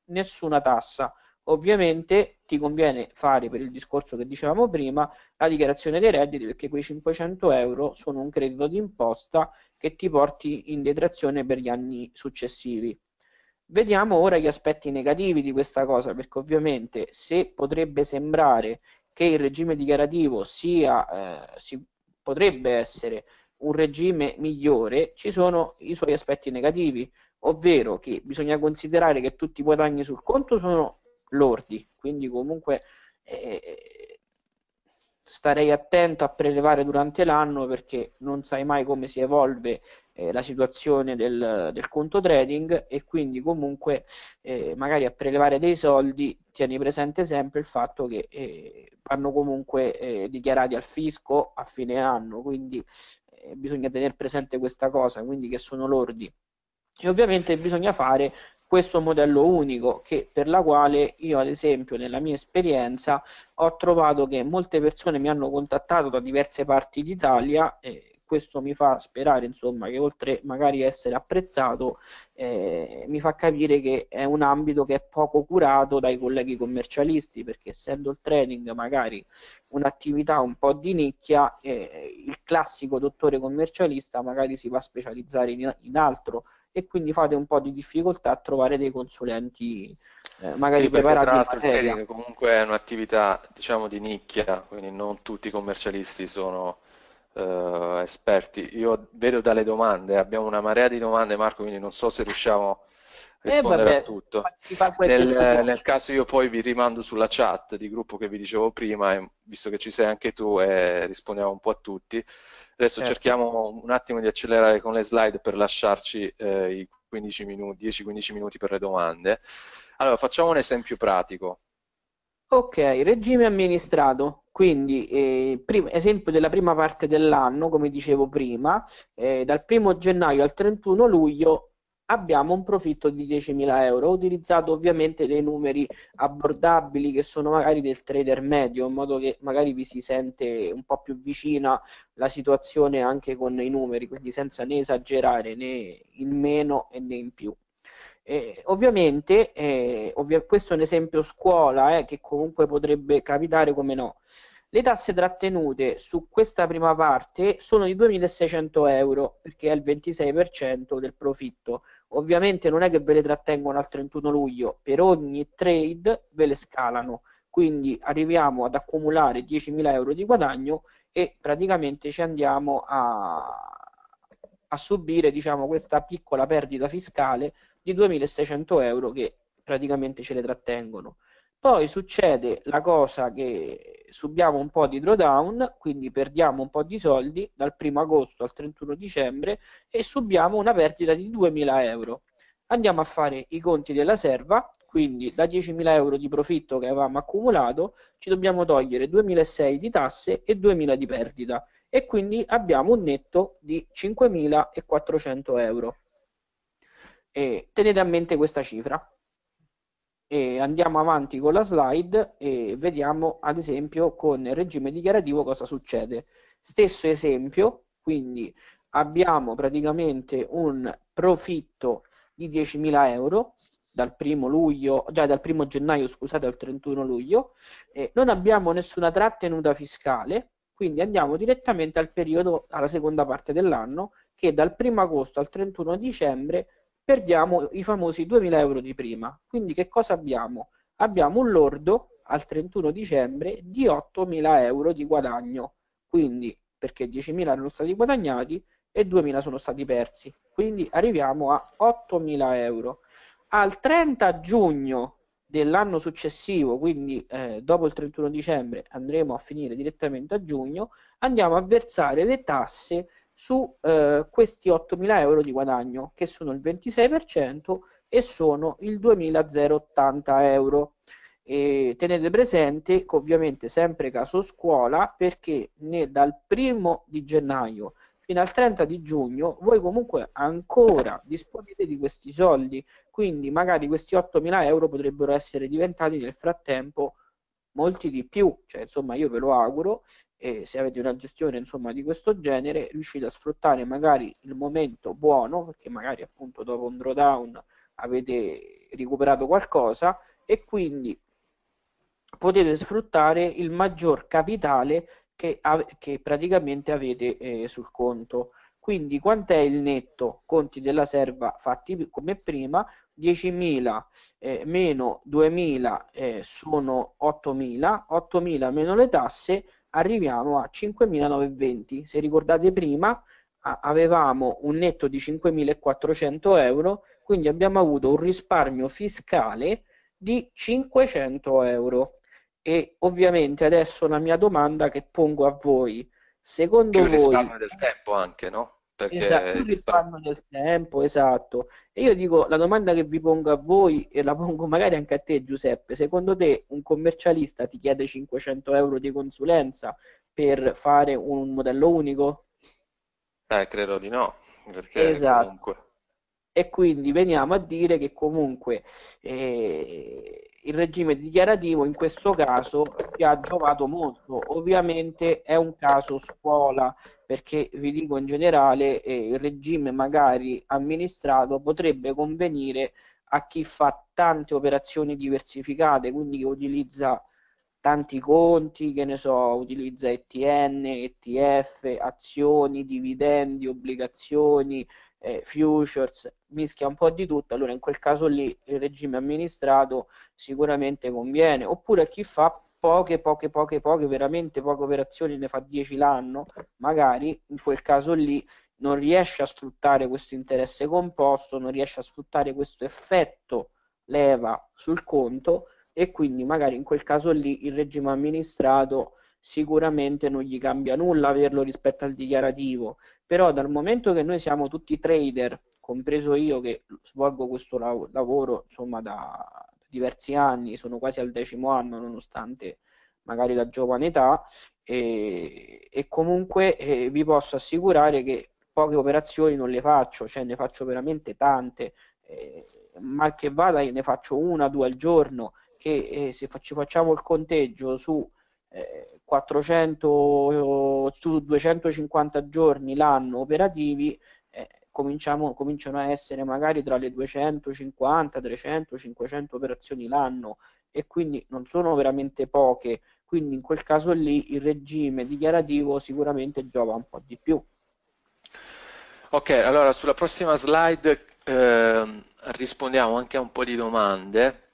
nessuna tassa ovviamente ti conviene fare per il discorso che dicevamo prima la dichiarazione dei redditi perché quei 500 euro sono un credito d'imposta che ti porti in detrazione per gli anni successivi. Vediamo ora gli aspetti negativi di questa cosa perché ovviamente se potrebbe sembrare che il regime dichiarativo sia, eh, si, potrebbe essere un regime migliore, ci sono i suoi aspetti negativi, ovvero che bisogna considerare che tutti i guadagni sul conto sono lordi, quindi comunque eh, starei attento a prelevare durante l'anno perché non sai mai come si evolve eh, la situazione del, del, conto trading e quindi comunque eh, magari a prelevare dei soldi tieni presente sempre il fatto che eh, vanno comunque eh, dichiarati al fisco a fine anno, quindi eh, bisogna tenere presente questa cosa, quindi che sono lordi. E ovviamente bisogna fare questo modello unico che, per la quale io ad esempio nella mia esperienza ho trovato che molte persone mi hanno contattato da diverse parti d'Italia eh, questo mi fa sperare insomma, che oltre magari a essere apprezzato eh, mi fa capire che è un ambito che è poco curato dai colleghi commercialisti perché essendo il trading magari un'attività un po' di nicchia eh, il classico dottore commercialista magari si va a specializzare in, in, altro e quindi fate un po' di difficoltà a trovare dei consulenti eh, magari sì, preparati tra l'altro il trading comunque è un'attività diciamo di nicchia quindi non tutti i commercialisti sono eh, esperti. Io vedo dalle domande, abbiamo una marea di domande Marco, quindi non so se riusciamo a eh, rispondere eh, vabbè, a tutto. Nel, nel, caso io poi vi rimando sulla chat di gruppo che vi dicevo prima, e, visto che ci sei anche tu e eh, rispondiamo un po' a tutti. Adesso certo. cerchiamo un attimo di accelerare con le slide per lasciarci eh, i 10-15 minuti, minuti per le domande. Allora, facciamo un esempio pratico. Ok, regime amministrato. Quindi, eh, esempio della prima parte dell'anno, come dicevo prima, eh, dal 1 gennaio al 31 luglio abbiamo un profitto di 10.000 euro. utilizzato ovviamente dei numeri abbordabili che sono magari del trader medio, in modo che magari vi si sente un po' più vicina la situazione anche con i numeri, quindi senza né esagerare né in meno né in più. Eh, ovviamente, eh, ovvia, questo è un esempio scuola eh, che comunque potrebbe capitare, come no. Le tasse trattenute su questa prima parte sono di 2.600 euro, perché è il 26% del profitto. Ovviamente non è che ve le trattengono al 31 luglio, per ogni trade ve le scalano, quindi arriviamo ad accumulare 10.000 euro di guadagno e praticamente ci andiamo a, a subire diciamo, questa piccola perdita fiscale di 2600 euro che praticamente ce le trattengono. Poi succede la cosa che subiamo un po' di drawdown, quindi perdiamo un po' di soldi dal 1 agosto al 31 dicembre e subiamo una perdita di 2000 euro. Andiamo a fare i conti della serva, quindi da 10.000 euro di profitto che avevamo accumulato ci dobbiamo togliere 2.600 di tasse e 2.000 di perdita e quindi abbiamo un netto di 5.400 euro. E tenete a mente questa cifra. E andiamo avanti con la slide e vediamo ad esempio con il regime dichiarativo cosa succede. Stesso esempio, quindi abbiamo praticamente un profitto di 10.000 euro dal primo luglio, già dal primo gennaio scusate al 31 luglio, eh, non abbiamo nessuna trattenuta fiscale, quindi andiamo direttamente al periodo, alla seconda parte dell'anno, che dal 1 agosto al 31 dicembre perdiamo i famosi 2.000 euro di prima. Quindi che cosa abbiamo? Abbiamo un lordo al 31 dicembre di 8.000 euro di guadagno, quindi perché 10.000 erano stati guadagnati e 2.000 sono stati persi, quindi arriviamo a 8.000 euro. Al 30 giugno dell'anno successivo, quindi eh, dopo il 31 dicembre andremo a finire direttamente a giugno, andiamo a versare le tasse su eh, questi 8.000 euro di guadagno, che sono il 26% e sono il 2.080 euro. E tenete presente che ovviamente sempre caso scuola, perché né dal primo di gennaio fino al 30 di giugno voi comunque ancora disponete di questi soldi, quindi magari questi 8.000 euro potrebbero essere diventati nel frattempo molti di più, cioè insomma io ve lo auguro e se avete una gestione insomma di questo genere riuscite a sfruttare magari il momento buono perché magari appunto dopo un drawdown avete recuperato qualcosa e quindi potete sfruttare il maggior capitale che, che praticamente avete eh, sul conto quindi quant'è il netto? Conti della serva fatti come prima, 10.000 eh, meno 2.000 eh, sono 8.000, 8.000 meno le tasse arriviamo a 5.920. Se ricordate prima avevamo un netto di 5.400 euro, quindi abbiamo avuto un risparmio fiscale di 500 euro. E ovviamente adesso la mia domanda che pongo a voi, Secondo più voi... risparmio del tempo anche, no? Perché esatto, più risparmio del tempo, esatto. E io dico, la domanda che vi pongo a voi e la pongo magari anche a te Giuseppe, secondo te un commercialista ti chiede 500 euro di consulenza per fare un modello unico? Eh, credo di no, perché esatto. comunque... E quindi veniamo a dire che comunque... Eh il regime dichiarativo in questo caso vi ha giovato molto. Ovviamente è un caso scuola, perché vi dico in generale eh, il regime magari amministrato potrebbe convenire a chi fa tante operazioni diversificate, quindi che utilizza tanti conti, che ne so, utilizza ETN, ETF, azioni, dividendi, obbligazioni, eh, futures, mischia un po' di tutto, allora in quel caso lì il regime amministrato sicuramente conviene, oppure a chi fa poche, poche, poche, poche, veramente poche operazioni, ne fa 10 l'anno, magari in quel caso lì non riesce a sfruttare questo interesse composto, non riesce a sfruttare questo effetto leva sul conto e quindi magari in quel caso lì il regime amministrato sicuramente non gli cambia nulla averlo rispetto al dichiarativo, però dal momento che noi siamo tutti trader, compreso io che svolgo questo lav- lavoro insomma da diversi anni, sono quasi al decimo anno nonostante magari la giovane età e, e comunque eh, vi posso assicurare che poche operazioni non le faccio, cioè ne faccio veramente tante, eh, mal che vada ne faccio una, due al giorno, che eh, se ci facciamo il conteggio su 400 eh, su 250 giorni l'anno operativi eh, cominciano a essere magari tra le 250, 300, 500 operazioni l'anno e quindi non sono veramente poche, quindi in quel caso lì il regime dichiarativo sicuramente giova un po' di più. Ok, allora sulla prossima slide eh, rispondiamo anche a un po' di domande.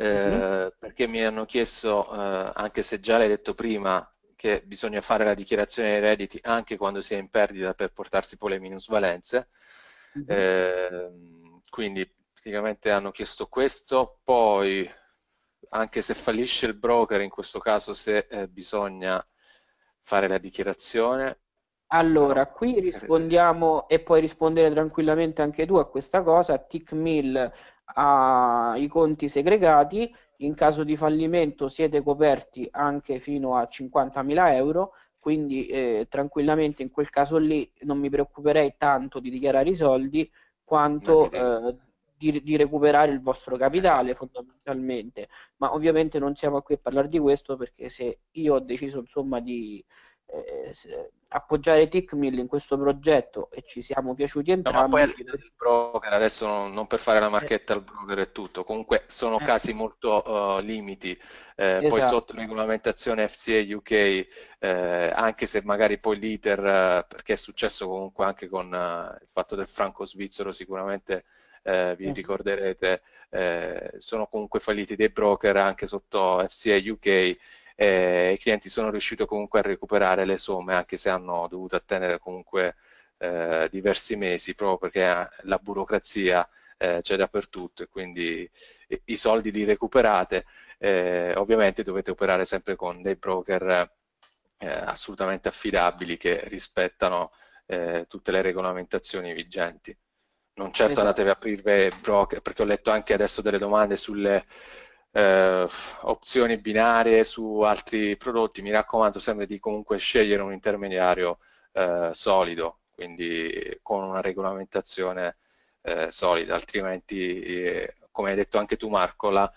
Eh, perché mi hanno chiesto, eh, anche se già l'hai detto prima, che bisogna fare la dichiarazione dei redditi anche quando si è in perdita per portarsi poi le minusvalenze. Eh, quindi praticamente hanno chiesto questo, poi anche se fallisce il broker, in questo caso se eh, bisogna fare la dichiarazione, allora, qui rispondiamo e puoi rispondere tranquillamente anche tu a questa cosa. TICMIL ai conti segregati, in caso di fallimento siete coperti anche fino a 50.000 euro, quindi eh, tranquillamente in quel caso lì non mi preoccuperei tanto di dichiarare i soldi quanto eh, di, di, recuperare il vostro capitale fondamentalmente, ma ovviamente non siamo qui a parlare di questo perché se io ho deciso insomma di eh, appoggiare Tickmill in questo progetto e ci siamo piaciuti entrambi. No, ma poi al fine del broker, adesso non, non per fare la marchetta eh. al broker e tutto, comunque sono eh. casi molto uh, limiti, eh, esatto. poi sotto regolamentazione FCA UK, eh, anche se magari poi l'iter, eh, perché è successo comunque anche con uh, il fatto del franco svizzero sicuramente... vi ricorderete, sono comunque falliti dei broker anche sotto FCA UK eh, i clienti sono riusciti comunque a recuperare le somme anche se hanno dovuto attendere comunque eh, diversi mesi proprio perché eh, la burocrazia eh, c'è dappertutto e quindi i soldi li recuperate eh, ovviamente dovete operare sempre con dei broker eh, assolutamente affidabili che rispettano tutte le regolamentazioni vigenti non certo esatto. andatevi a aprire broker, perché ho letto anche adesso delle domande sulle eh, opzioni binarie su altri prodotti, mi raccomando sempre di comunque scegliere un intermediario eh, solido, quindi con una regolamentazione eh, solida, altrimenti, eh, come hai detto anche tu Marco, la,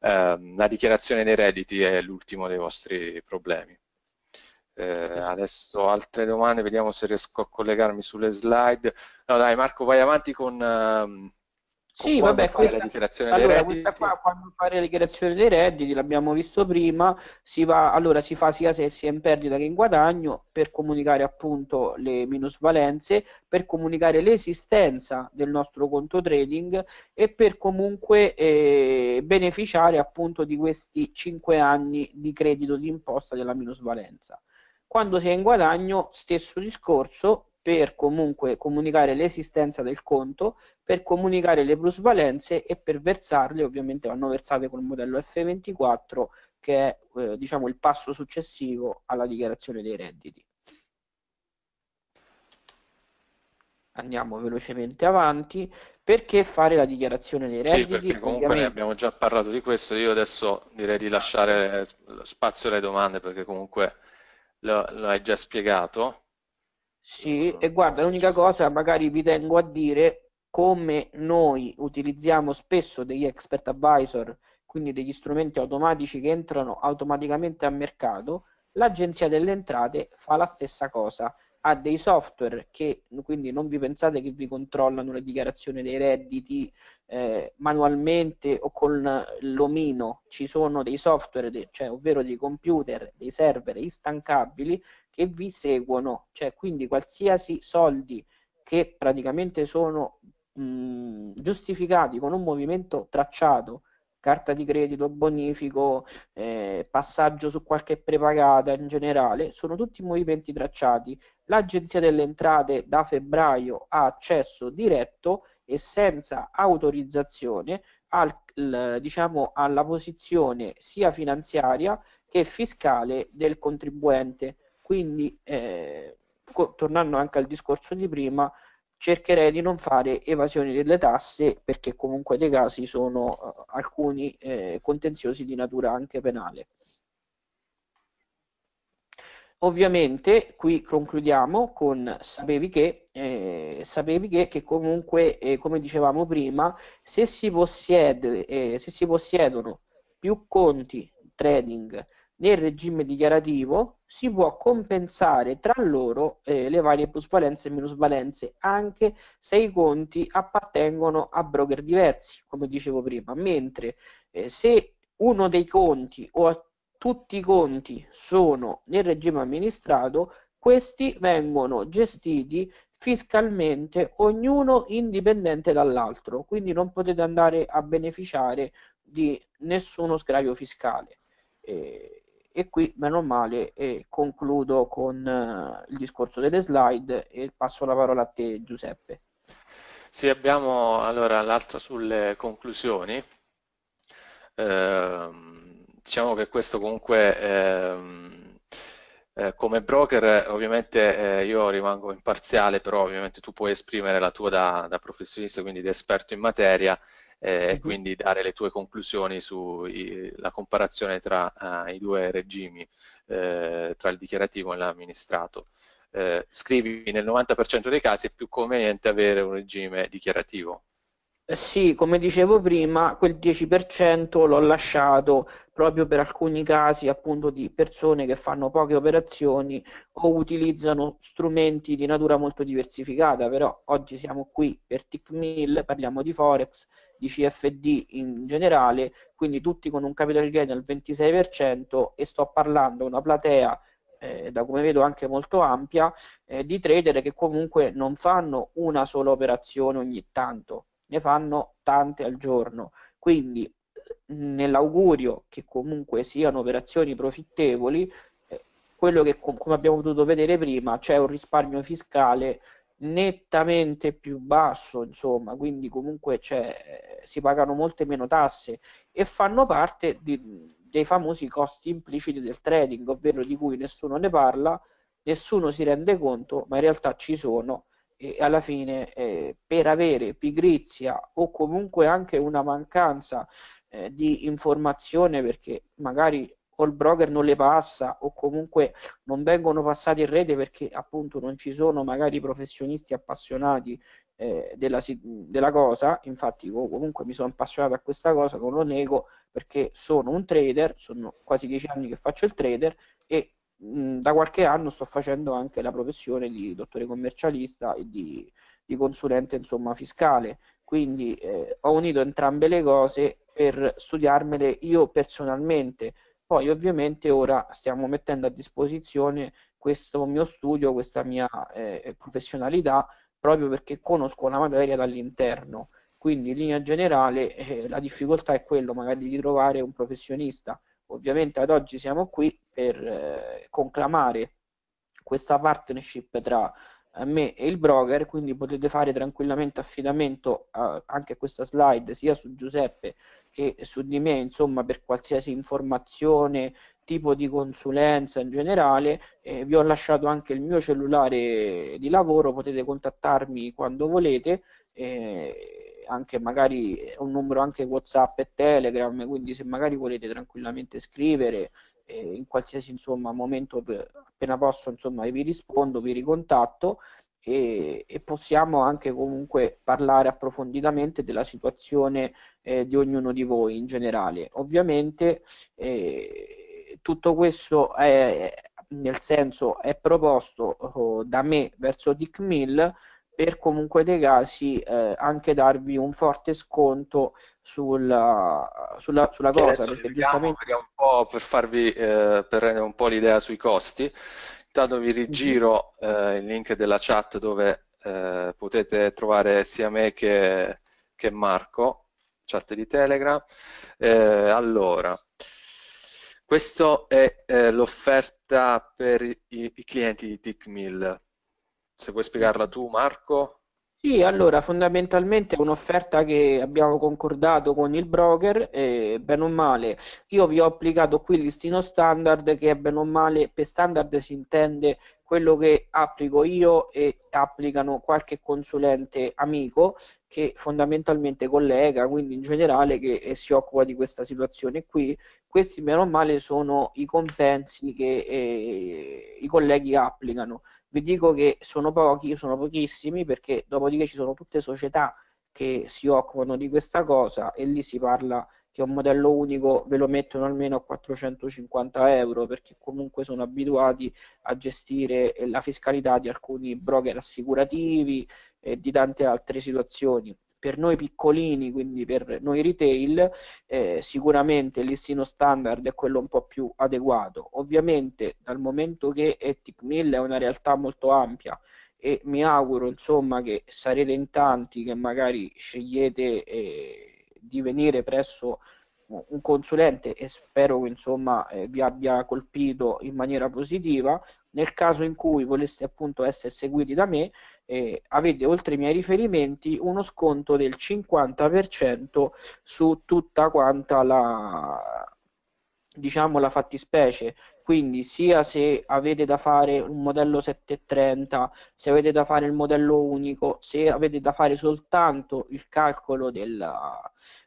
ehm, la dichiarazione dei redditi è l'ultimo dei vostri problemi. Eh, adesso altre domande, vediamo se riesco a collegarmi sulle slide. No dai Marco, vai avanti con, uh, sì, vabbè, questa, allora, questa qua quando fare la dichiarazione dei redditi, l'abbiamo visto prima, si va, allora si fa sia se si è in perdita che in guadagno per comunicare appunto le minusvalenze, per comunicare l'esistenza del nostro conto trading e per comunque eh, beneficiare appunto di questi 5 anni di credito di imposta della minusvalenza. Quando si è in guadagno, stesso discorso, per comunque comunicare l'esistenza del conto, per comunicare le plusvalenze e per versarle, ovviamente vanno versate col modello F24 che è eh, diciamo, il passo successivo alla dichiarazione dei redditi. Andiamo velocemente avanti. Perché fare la dichiarazione dei redditi? Sì, perché comunque ne abbiamo già parlato di questo, io adesso direi di lasciare spazio alle domande perché comunque lo, lo hai già spiegato. Sì, e guarda, l'unica cosa magari vi tengo a dire come noi utilizziamo spesso degli expert advisor, quindi degli strumenti automatici che entrano automaticamente al mercato, l'Agenzia delle Entrate fa la stessa cosa ha dei software che quindi non vi pensate che vi controllano la dichiarazione dei redditi eh, manualmente o con l'omino, ci sono dei software, de, cioè, ovvero dei computer, dei server instancabili che vi seguono, cioè quindi qualsiasi soldi che praticamente sono mh, giustificati con un movimento tracciato carta di credito, bonifico, eh, passaggio su qualche prepagata in generale, sono tutti movimenti tracciati. L'Agenzia delle Entrate da febbraio ha accesso diretto e senza autorizzazione al, diciamo, alla posizione sia finanziaria che fiscale del contribuente. Quindi, eh, tornando anche al discorso di prima, cercherei di non fare evasione delle tasse perché comunque dei casi sono eh, alcuni eh, contenziosi di natura anche penale. Ovviamente qui concludiamo con sapevi che, eh, sapevi che, che comunque, eh, come dicevamo prima, se si, possiede, eh, se si possiedono più conti trading nel regime dichiarativo si può compensare tra loro eh, le varie plusvalenze e minusvalenze, anche se i conti appartengono a broker diversi, come dicevo prima, mentre eh, se uno dei conti o tutti i conti sono nel regime amministrato, questi vengono gestiti fiscalmente ognuno indipendente dall'altro, quindi non potete andare a beneficiare di nessuno sgravio fiscale. Eh, e qui meno male e concludo con uh, il discorso delle slide e passo la parola a te Giuseppe. Sì, abbiamo allora l'altro sulle conclusioni. Eh, diciamo che questo comunque eh, eh, come broker ovviamente eh, io rimango imparziale, però ovviamente tu puoi esprimere la tua da, da professionista, quindi da esperto in materia eh, e quindi dare le tue conclusioni sulla comparazione tra uh, i due regimi, eh, tra il dichiarativo e l'amministrato. Eh, scrivi nel 90% dei casi è più conveniente avere un regime dichiarativo. Eh sì, come dicevo prima, quel 10% l'ho lasciato proprio per alcuni casi appunto di persone che fanno poche operazioni o utilizzano strumenti di natura molto diversificata, però oggi siamo qui per TICMIL, parliamo di Forex, di CFD in generale, quindi tutti con un capital gain al 26% e sto parlando una platea eh, da come vedo anche molto ampia eh, di trader che comunque non fanno una sola operazione ogni tanto, ne fanno tante al giorno. Quindi nell'augurio che comunque siano operazioni profittevoli, eh, quello che come abbiamo potuto vedere prima c'è un risparmio fiscale nettamente più basso, insomma, quindi comunque cioè, si pagano molte meno tasse e fanno parte di, dei famosi costi impliciti del trading, ovvero di cui nessuno ne parla, nessuno si rende conto, ma in realtà ci sono e alla fine eh, per avere pigrizia o comunque anche una mancanza eh, di informazione perché magari col broker non le passa o comunque non vengono passate in rete perché appunto non ci sono magari professionisti appassionati eh, della, della, cosa, infatti comunque mi sono appassionato a questa cosa, non lo nego perché sono un trader, sono quasi dieci anni che faccio il trader e mh, mm, da qualche anno sto facendo anche la professione di dottore commercialista e di, di consulente insomma, fiscale, quindi eh, ho unito entrambe le cose per studiarmele io personalmente, poi ovviamente ora stiamo mettendo a disposizione questo mio studio, questa mia eh, eh, professionalità, proprio perché conosco la materia dall'interno. Quindi in linea generale eh, la difficoltà è quello magari di trovare un professionista. Ovviamente ad oggi siamo qui per eh, conclamare questa partnership tra a me e il broker, quindi potete fare tranquillamente affidamento a, anche a questa slide sia su Giuseppe che su di me, insomma per qualsiasi informazione, tipo di consulenza in generale, eh, vi ho lasciato anche il mio cellulare di lavoro, potete contattarmi quando volete, eh, anche magari un numero anche Whatsapp e Telegram, quindi se magari volete tranquillamente scrivere, eh, in qualsiasi insomma, momento appena posso insomma, vi rispondo, vi ricontatto e, e, possiamo anche comunque parlare approfonditamente della situazione eh, di ognuno di voi in generale. Ovviamente eh, tutto questo è, nel senso è proposto oh, da me verso Dick Mill per comunque dei casi eh, anche darvi un forte sconto sulla, sulla, sulla cosa. Perché giustamente... un po' per farvi eh, per rendere un po' l'idea sui costi. Intanto vi rigiro eh, il link della chat dove eh, potete trovare sia me che, che Marco, chat di Telegram. Eh, allora, questa è eh, l'offerta per i, i clienti di TickMill se vuoi spiegarla tu, Marco. Sì, allora fondamentalmente è un'offerta che abbiamo concordato con il broker, eh, bene o male. Io vi ho applicato qui il listino standard che è bene o male, per standard si intende quello che applico io e applicano qualche consulente amico che fondamentalmente collega, quindi in generale che eh, si occupa di questa situazione qui. Questi meno male sono i compensi che eh, i colleghi applicano. Vi dico che sono pochi, sono pochissimi perché dopodiché ci sono tutte società che si occupano di questa cosa e lì si parla che un modello unico ve lo mettono almeno a 450 euro perché comunque sono abituati a gestire eh, la fiscalità di alcuni broker assicurativi e di tante altre situazioni per noi piccolini, quindi per noi retail, eh, sicuramente il listino standard è quello un po' più adeguato. Ovviamente dal momento che Ethic 1000 è una realtà molto ampia e mi auguro insomma che sarete in tanti che magari scegliete eh, di venire presso un consulente e spero che insomma eh, vi abbia colpito in maniera positiva nel caso in cui voleste appunto essere seguiti da me eh, avete oltre i miei riferimenti uno sconto del 50% su tutta quanta la diciamo la fattispecie quindi sia se avete da fare un modello 730, se avete da fare il modello unico, se avete da fare soltanto il calcolo della,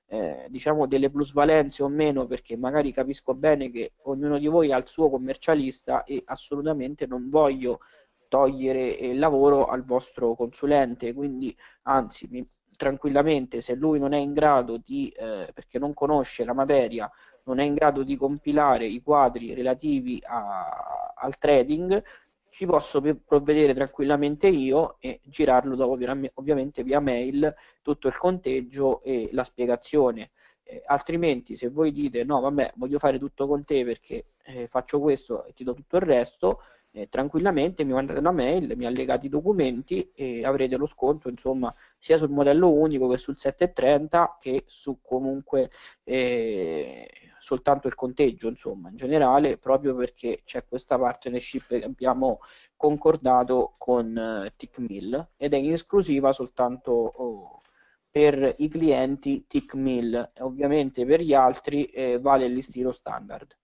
eh, diciamo delle plusvalenze o meno, perché magari capisco bene che ognuno di voi ha il suo commercialista e assolutamente non voglio togliere eh, il lavoro al vostro consulente, quindi anzi mi, tranquillamente se lui non è in grado di, eh, perché non conosce la materia, non è in grado di compilare i quadri relativi a, al trading, ci posso provvedere tranquillamente io e girarlo dopo ovviamente via mail tutto il conteggio e la spiegazione. Eh, altrimenti se voi dite no vabbè voglio fare tutto con te perché eh, faccio questo e ti do tutto il resto, eh, tranquillamente, mi mandate una mail, mi allegate i documenti e avrete lo sconto insomma sia sul modello unico che sul 730 che su comunque eh, soltanto il conteggio insomma in generale proprio perché c'è questa partnership che abbiamo concordato con eh, TICMIL ed è in esclusiva soltanto oh, per i clienti TICMIL ovviamente per gli altri eh, vale il listino standard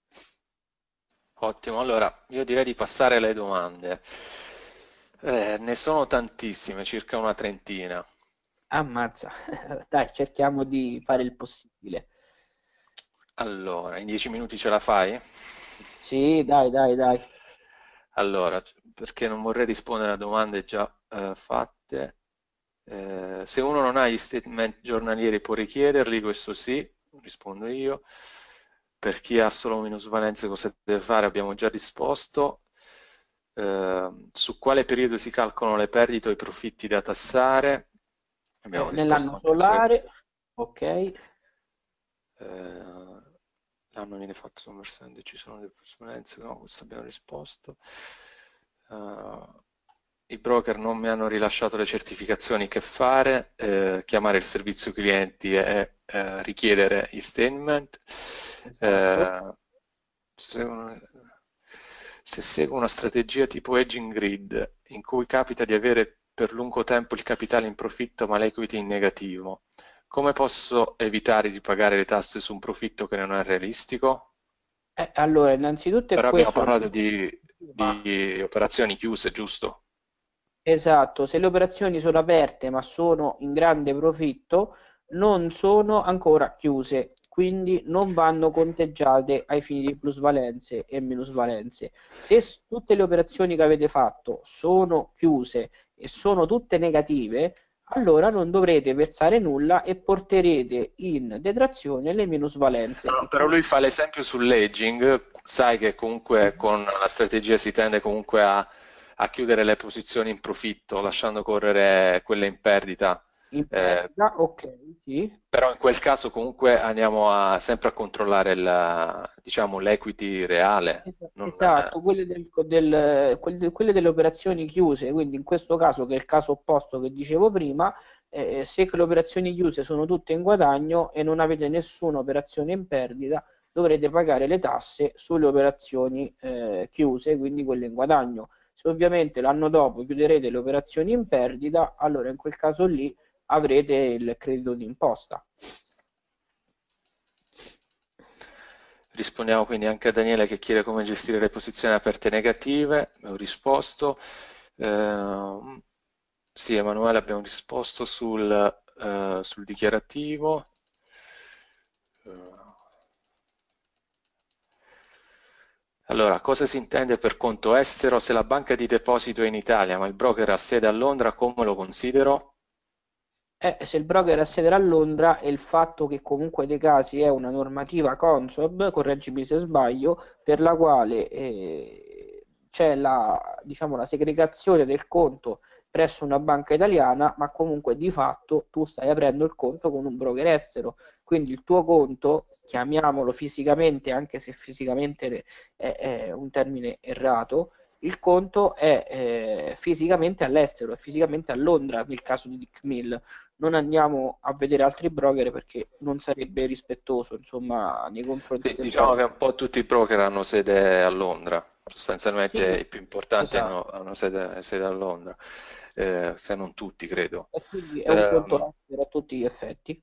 Ottimo, allora io direi di passare alle domande. Eh, ne sono tantissime, circa una trentina. Ammazza, [laughs] dai, cerchiamo di fare il possibile. Allora, in dieci minuti ce la fai? Sì, dai, dai, dai. Allora, perché non vorrei rispondere a domande già eh, fatte. Eh, se uno non ha gli statement giornalieri può richiederli, questo sì, rispondo io. Per chi ha solo minusvalenze cosa deve fare? Abbiamo già risposto. Eh, su quale periodo si calcolano le perdite o i profitti da tassare? Abbiamo eh, nell'anno solare, ok. Eh, l'anno viene fatto conversione, ci sono delle plusvalenze, no, questo abbiamo risposto. Uh, i broker non mi hanno rilasciato le certificazioni, che fare? Eh, chiamare il servizio clienti e eh, richiedere i statement. Esatto. Eh, se, seguo una strategia tipo hedging grid, in cui capita di avere per lungo tempo il capitale in profitto ma l'equity in negativo, come posso evitare di pagare le tasse su un profitto che non è realistico? Eh, allora, innanzitutto è Però questo... abbiamo parlato di, di operazioni chiuse, giusto? Esatto, se le operazioni sono aperte ma sono in grande profitto, non sono ancora chiuse, quindi non vanno conteggiate ai fini di plusvalenze e minusvalenze. Se tutte le operazioni che avete fatto sono chiuse e sono tutte negative, allora non dovrete versare nulla e porterete in detrazione le minusvalenze. No, però lui fa l'esempio sul sai che comunque con la strategia si tende comunque a a chiudere le posizioni in profitto, lasciando correre quelle in perdita. In eh, perdita, eh, ok. Sì. Però in quel caso comunque andiamo a, sempre a controllare la, diciamo, l'equity reale. Esatto, esatto quelle, del, del, quelle, quelle, delle operazioni chiuse, quindi in questo caso che è il caso opposto che dicevo prima, eh, eh, se le operazioni chiuse sono tutte in guadagno e non avete nessuna operazione in perdita, dovrete pagare le tasse sulle operazioni eh, chiuse, quindi quelle in guadagno se ovviamente l'anno dopo chiuderete le operazioni in perdita, allora in quel caso lì avrete il credito d'imposta. Rispondiamo quindi anche a Daniele che chiede come gestire le posizioni aperte negative, ho risposto. Eh, sì, Emanuele, abbiamo risposto sul, eh, sul dichiarativo. Eh, Allora, cosa si intende per conto estero se la banca di deposito è in Italia ma il broker ha sede a Londra, come lo considero? Eh, se il broker ha sede a Londra e il fatto che comunque dei casi è una normativa Consob, correggimi se sbaglio, per la quale eh, c'è la, diciamo, la segregazione del conto presso una banca italiana, ma comunque di fatto tu stai aprendo il conto con un broker estero, quindi il tuo conto chiamiamolo fisicamente, anche se fisicamente è, è un termine errato, il conto è eh, fisicamente all'estero, è fisicamente a Londra nel caso di Dick Mill. Non andiamo a vedere altri broker perché non sarebbe rispettoso insomma, nei confronti sì, Diciamo broker. che un po' tutti i broker hanno sede a Londra, sostanzialmente sì, i più importanti esatto. hanno, hanno sede, sede, a Londra, eh, se non tutti credo. E quindi è un eh, conto estero a tutti gli effetti.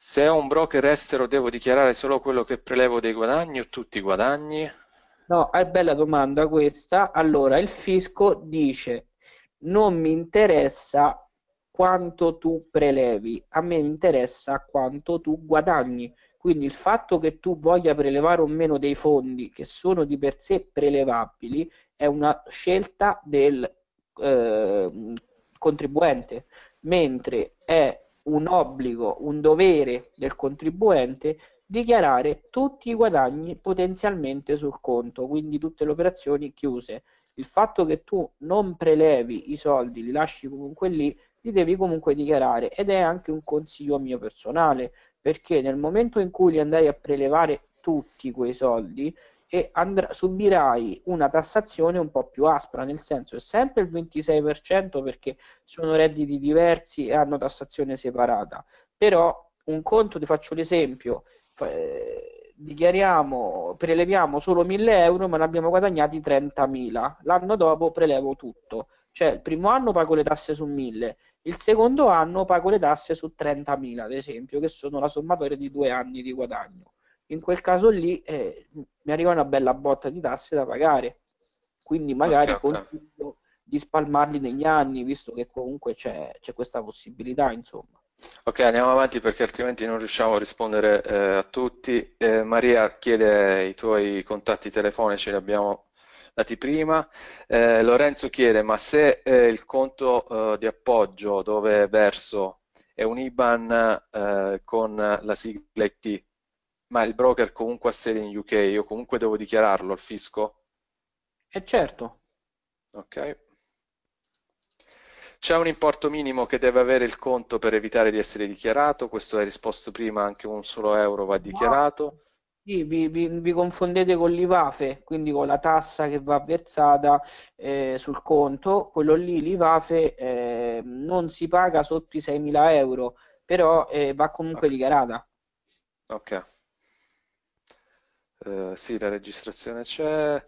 Se ho un broker estero devo dichiarare solo quello che prelevo dei guadagni o tutti i guadagni? No, è bella domanda questa. Allora, il fisco dice non mi interessa quanto tu prelevi, a me interessa quanto tu guadagni. Quindi il fatto che tu voglia prelevare o meno dei fondi che sono di per sé prelevabili è una scelta del eh, contribuente, mentre è un obbligo, un dovere del contribuente dichiarare tutti i guadagni potenzialmente sul conto, quindi tutte le operazioni chiuse. Il fatto che tu non prelevi i soldi, li lasci comunque lì, li devi comunque dichiarare ed è anche un consiglio mio personale, perché nel momento in cui li andai a prelevare tutti quei soldi, e andr- subirai una tassazione un po' più aspra, nel senso è sempre il 26% perché sono redditi diversi e hanno tassazione separata, però un conto, ti faccio l'esempio, eh, dichiariamo, preleviamo solo 1000 euro ma ne abbiamo guadagnati 30.000, l'anno dopo prelevo tutto, cioè il primo anno pago le tasse su 1000, il secondo anno pago le tasse su 30.000 ad esempio, che sono la sommatoria di due anni di guadagno in quel caso lì eh, mi arriva una bella botta di tasse da pagare, quindi magari okay, continuo okay. di spalmarli negli anni, visto che comunque c'è, c'è questa possibilità, insomma. Ok, andiamo avanti perché altrimenti non riusciamo a rispondere eh, a tutti. Eh, Maria chiede i tuoi contatti telefonici, li abbiamo dati prima. Eh, Lorenzo chiede, ma se eh, il conto eh, di appoggio dove verso è un IBAN eh, con la sigla IT, ma il broker comunque ha sede in UK, io comunque devo dichiararlo al fisco? E eh certo. Ok. C'è un importo minimo che deve avere il conto per evitare di essere dichiarato, questo hai risposto prima, anche un solo euro va dichiarato. No. Sì, vi, vi, vi, confondete con l'IVAFE, quindi con la tassa che va versata eh, sul conto, quello lì l'IVAFE eh, non si paga sotto i 6.000 euro, però eh, va comunque okay. dichiarata. Ok. Eh, sì, la registrazione c'è.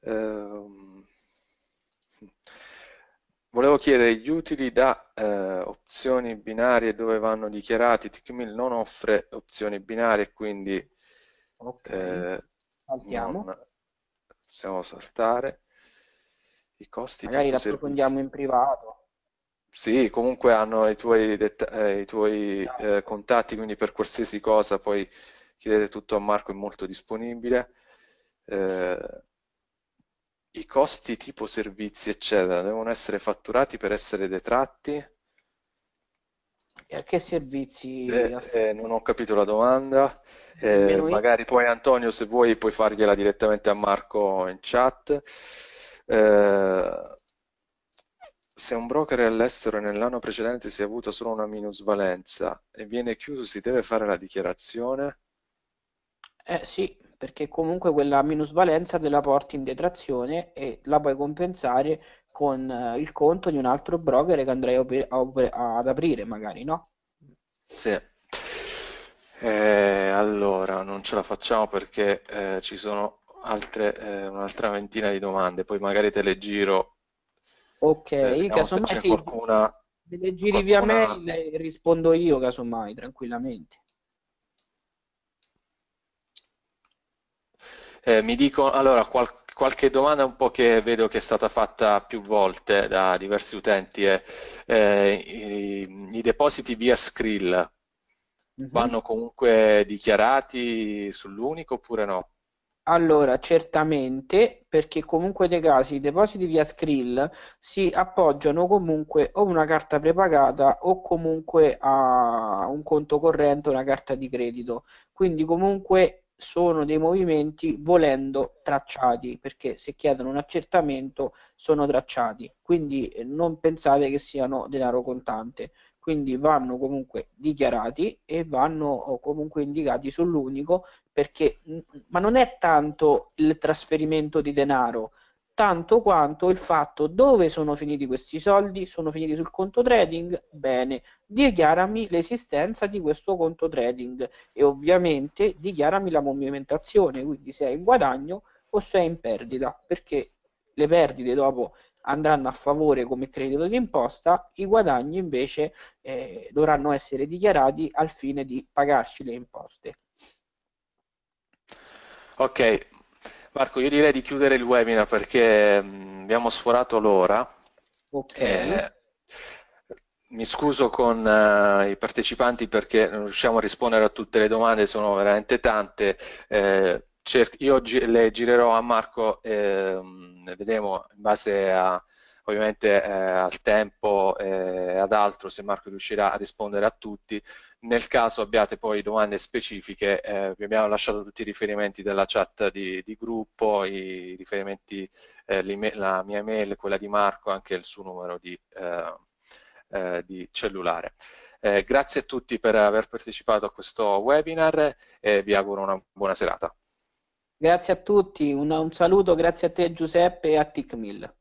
Uh, volevo chiedere gli utili da uh, opzioni binarie dove vanno dichiarati. TickMill non offre opzioni binarie, quindi okay. Eh, non, possiamo saltare. I costi Magari la approfondiamo in privato. Sì, comunque hanno i tuoi, i tuoi esatto. eh, contatti, quindi per qualsiasi cosa poi chiedete tutto a Marco, è molto disponibile. Eh, I costi tipo servizi, eccetera, devono essere fatturati per essere detratti? E a che servizi? Eh, eh non ho capito la domanda. Eh, eh, magari poi Antonio, se vuoi, puoi fargliela direttamente a Marco in chat. Eh, se un broker è all'estero e nell'anno precedente si è avuta solo una minusvalenza e viene chiuso, si deve fare la dichiarazione? Eh sì, perché comunque quella minusvalenza te la porti in detrazione e la puoi compensare con eh, il conto di un altro broker che andrai ad aprire, magari, no? Sì. Eh, allora, non ce la facciamo perché eh, ci sono altre, eh, un'altra ventina di domande, poi magari te le giro. Ok, eh, casomai sì, qualcuna, le giri qualcuna... via mail e rispondo io, casomai, tranquillamente. Eh, mi dicono, allora, qual, qualche domanda un po' che vedo che è stata fatta più volte da diversi utenti è eh, i, i, depositi via Skrill uh mhm. -huh. vanno comunque dichiarati sull'unico oppure no? Allora, certamente, perché comunque dei casi i depositi via Skrill si appoggiano comunque o a una carta prepagata o comunque a un conto corrente, una carta di credito. Quindi comunque sono dei movimenti volendo tracciati perché se chiedono un accertamento sono tracciati quindi eh, non pensate che siano denaro contante quindi vanno comunque dichiarati e vanno comunque indicati sull'unico perché mm, ma non è tanto il trasferimento di denaro tanto quanto il fatto dove sono finiti questi soldi, sono finiti sul conto trading, bene, dichiarami l'esistenza di questo conto trading e ovviamente dichiarami la movimentazione, quindi se è in guadagno o se è in perdita, perché le perdite dopo andranno a favore come credito d'imposta, i guadagni invece eh, dovranno essere dichiarati al fine di pagarci le imposte. Ok, Marco, io direi di chiudere il webinar perché mm, abbiamo sforato l'ora. Okay. Eh, mi scuso con uh, i partecipanti perché non riusciamo a rispondere a tutte le domande, sono veramente tante. Eh, io gi le girerò a Marco, eh, vedremo in base a, ovviamente eh, al tempo e eh, ad altro se Marco riuscirà a rispondere a tutti. Nel caso abbiate poi domande specifiche, eh, vi abbiamo lasciato tutti i riferimenti della chat di, di gruppo, i riferimenti, eh, la mia mail, quella di Marco, anche il suo numero di, eh, eh di cellulare. Eh, grazie a tutti per aver partecipato a questo webinar e vi auguro una buona serata. Grazie a tutti, un, un saluto, grazie a te Giuseppe e a TICMIL.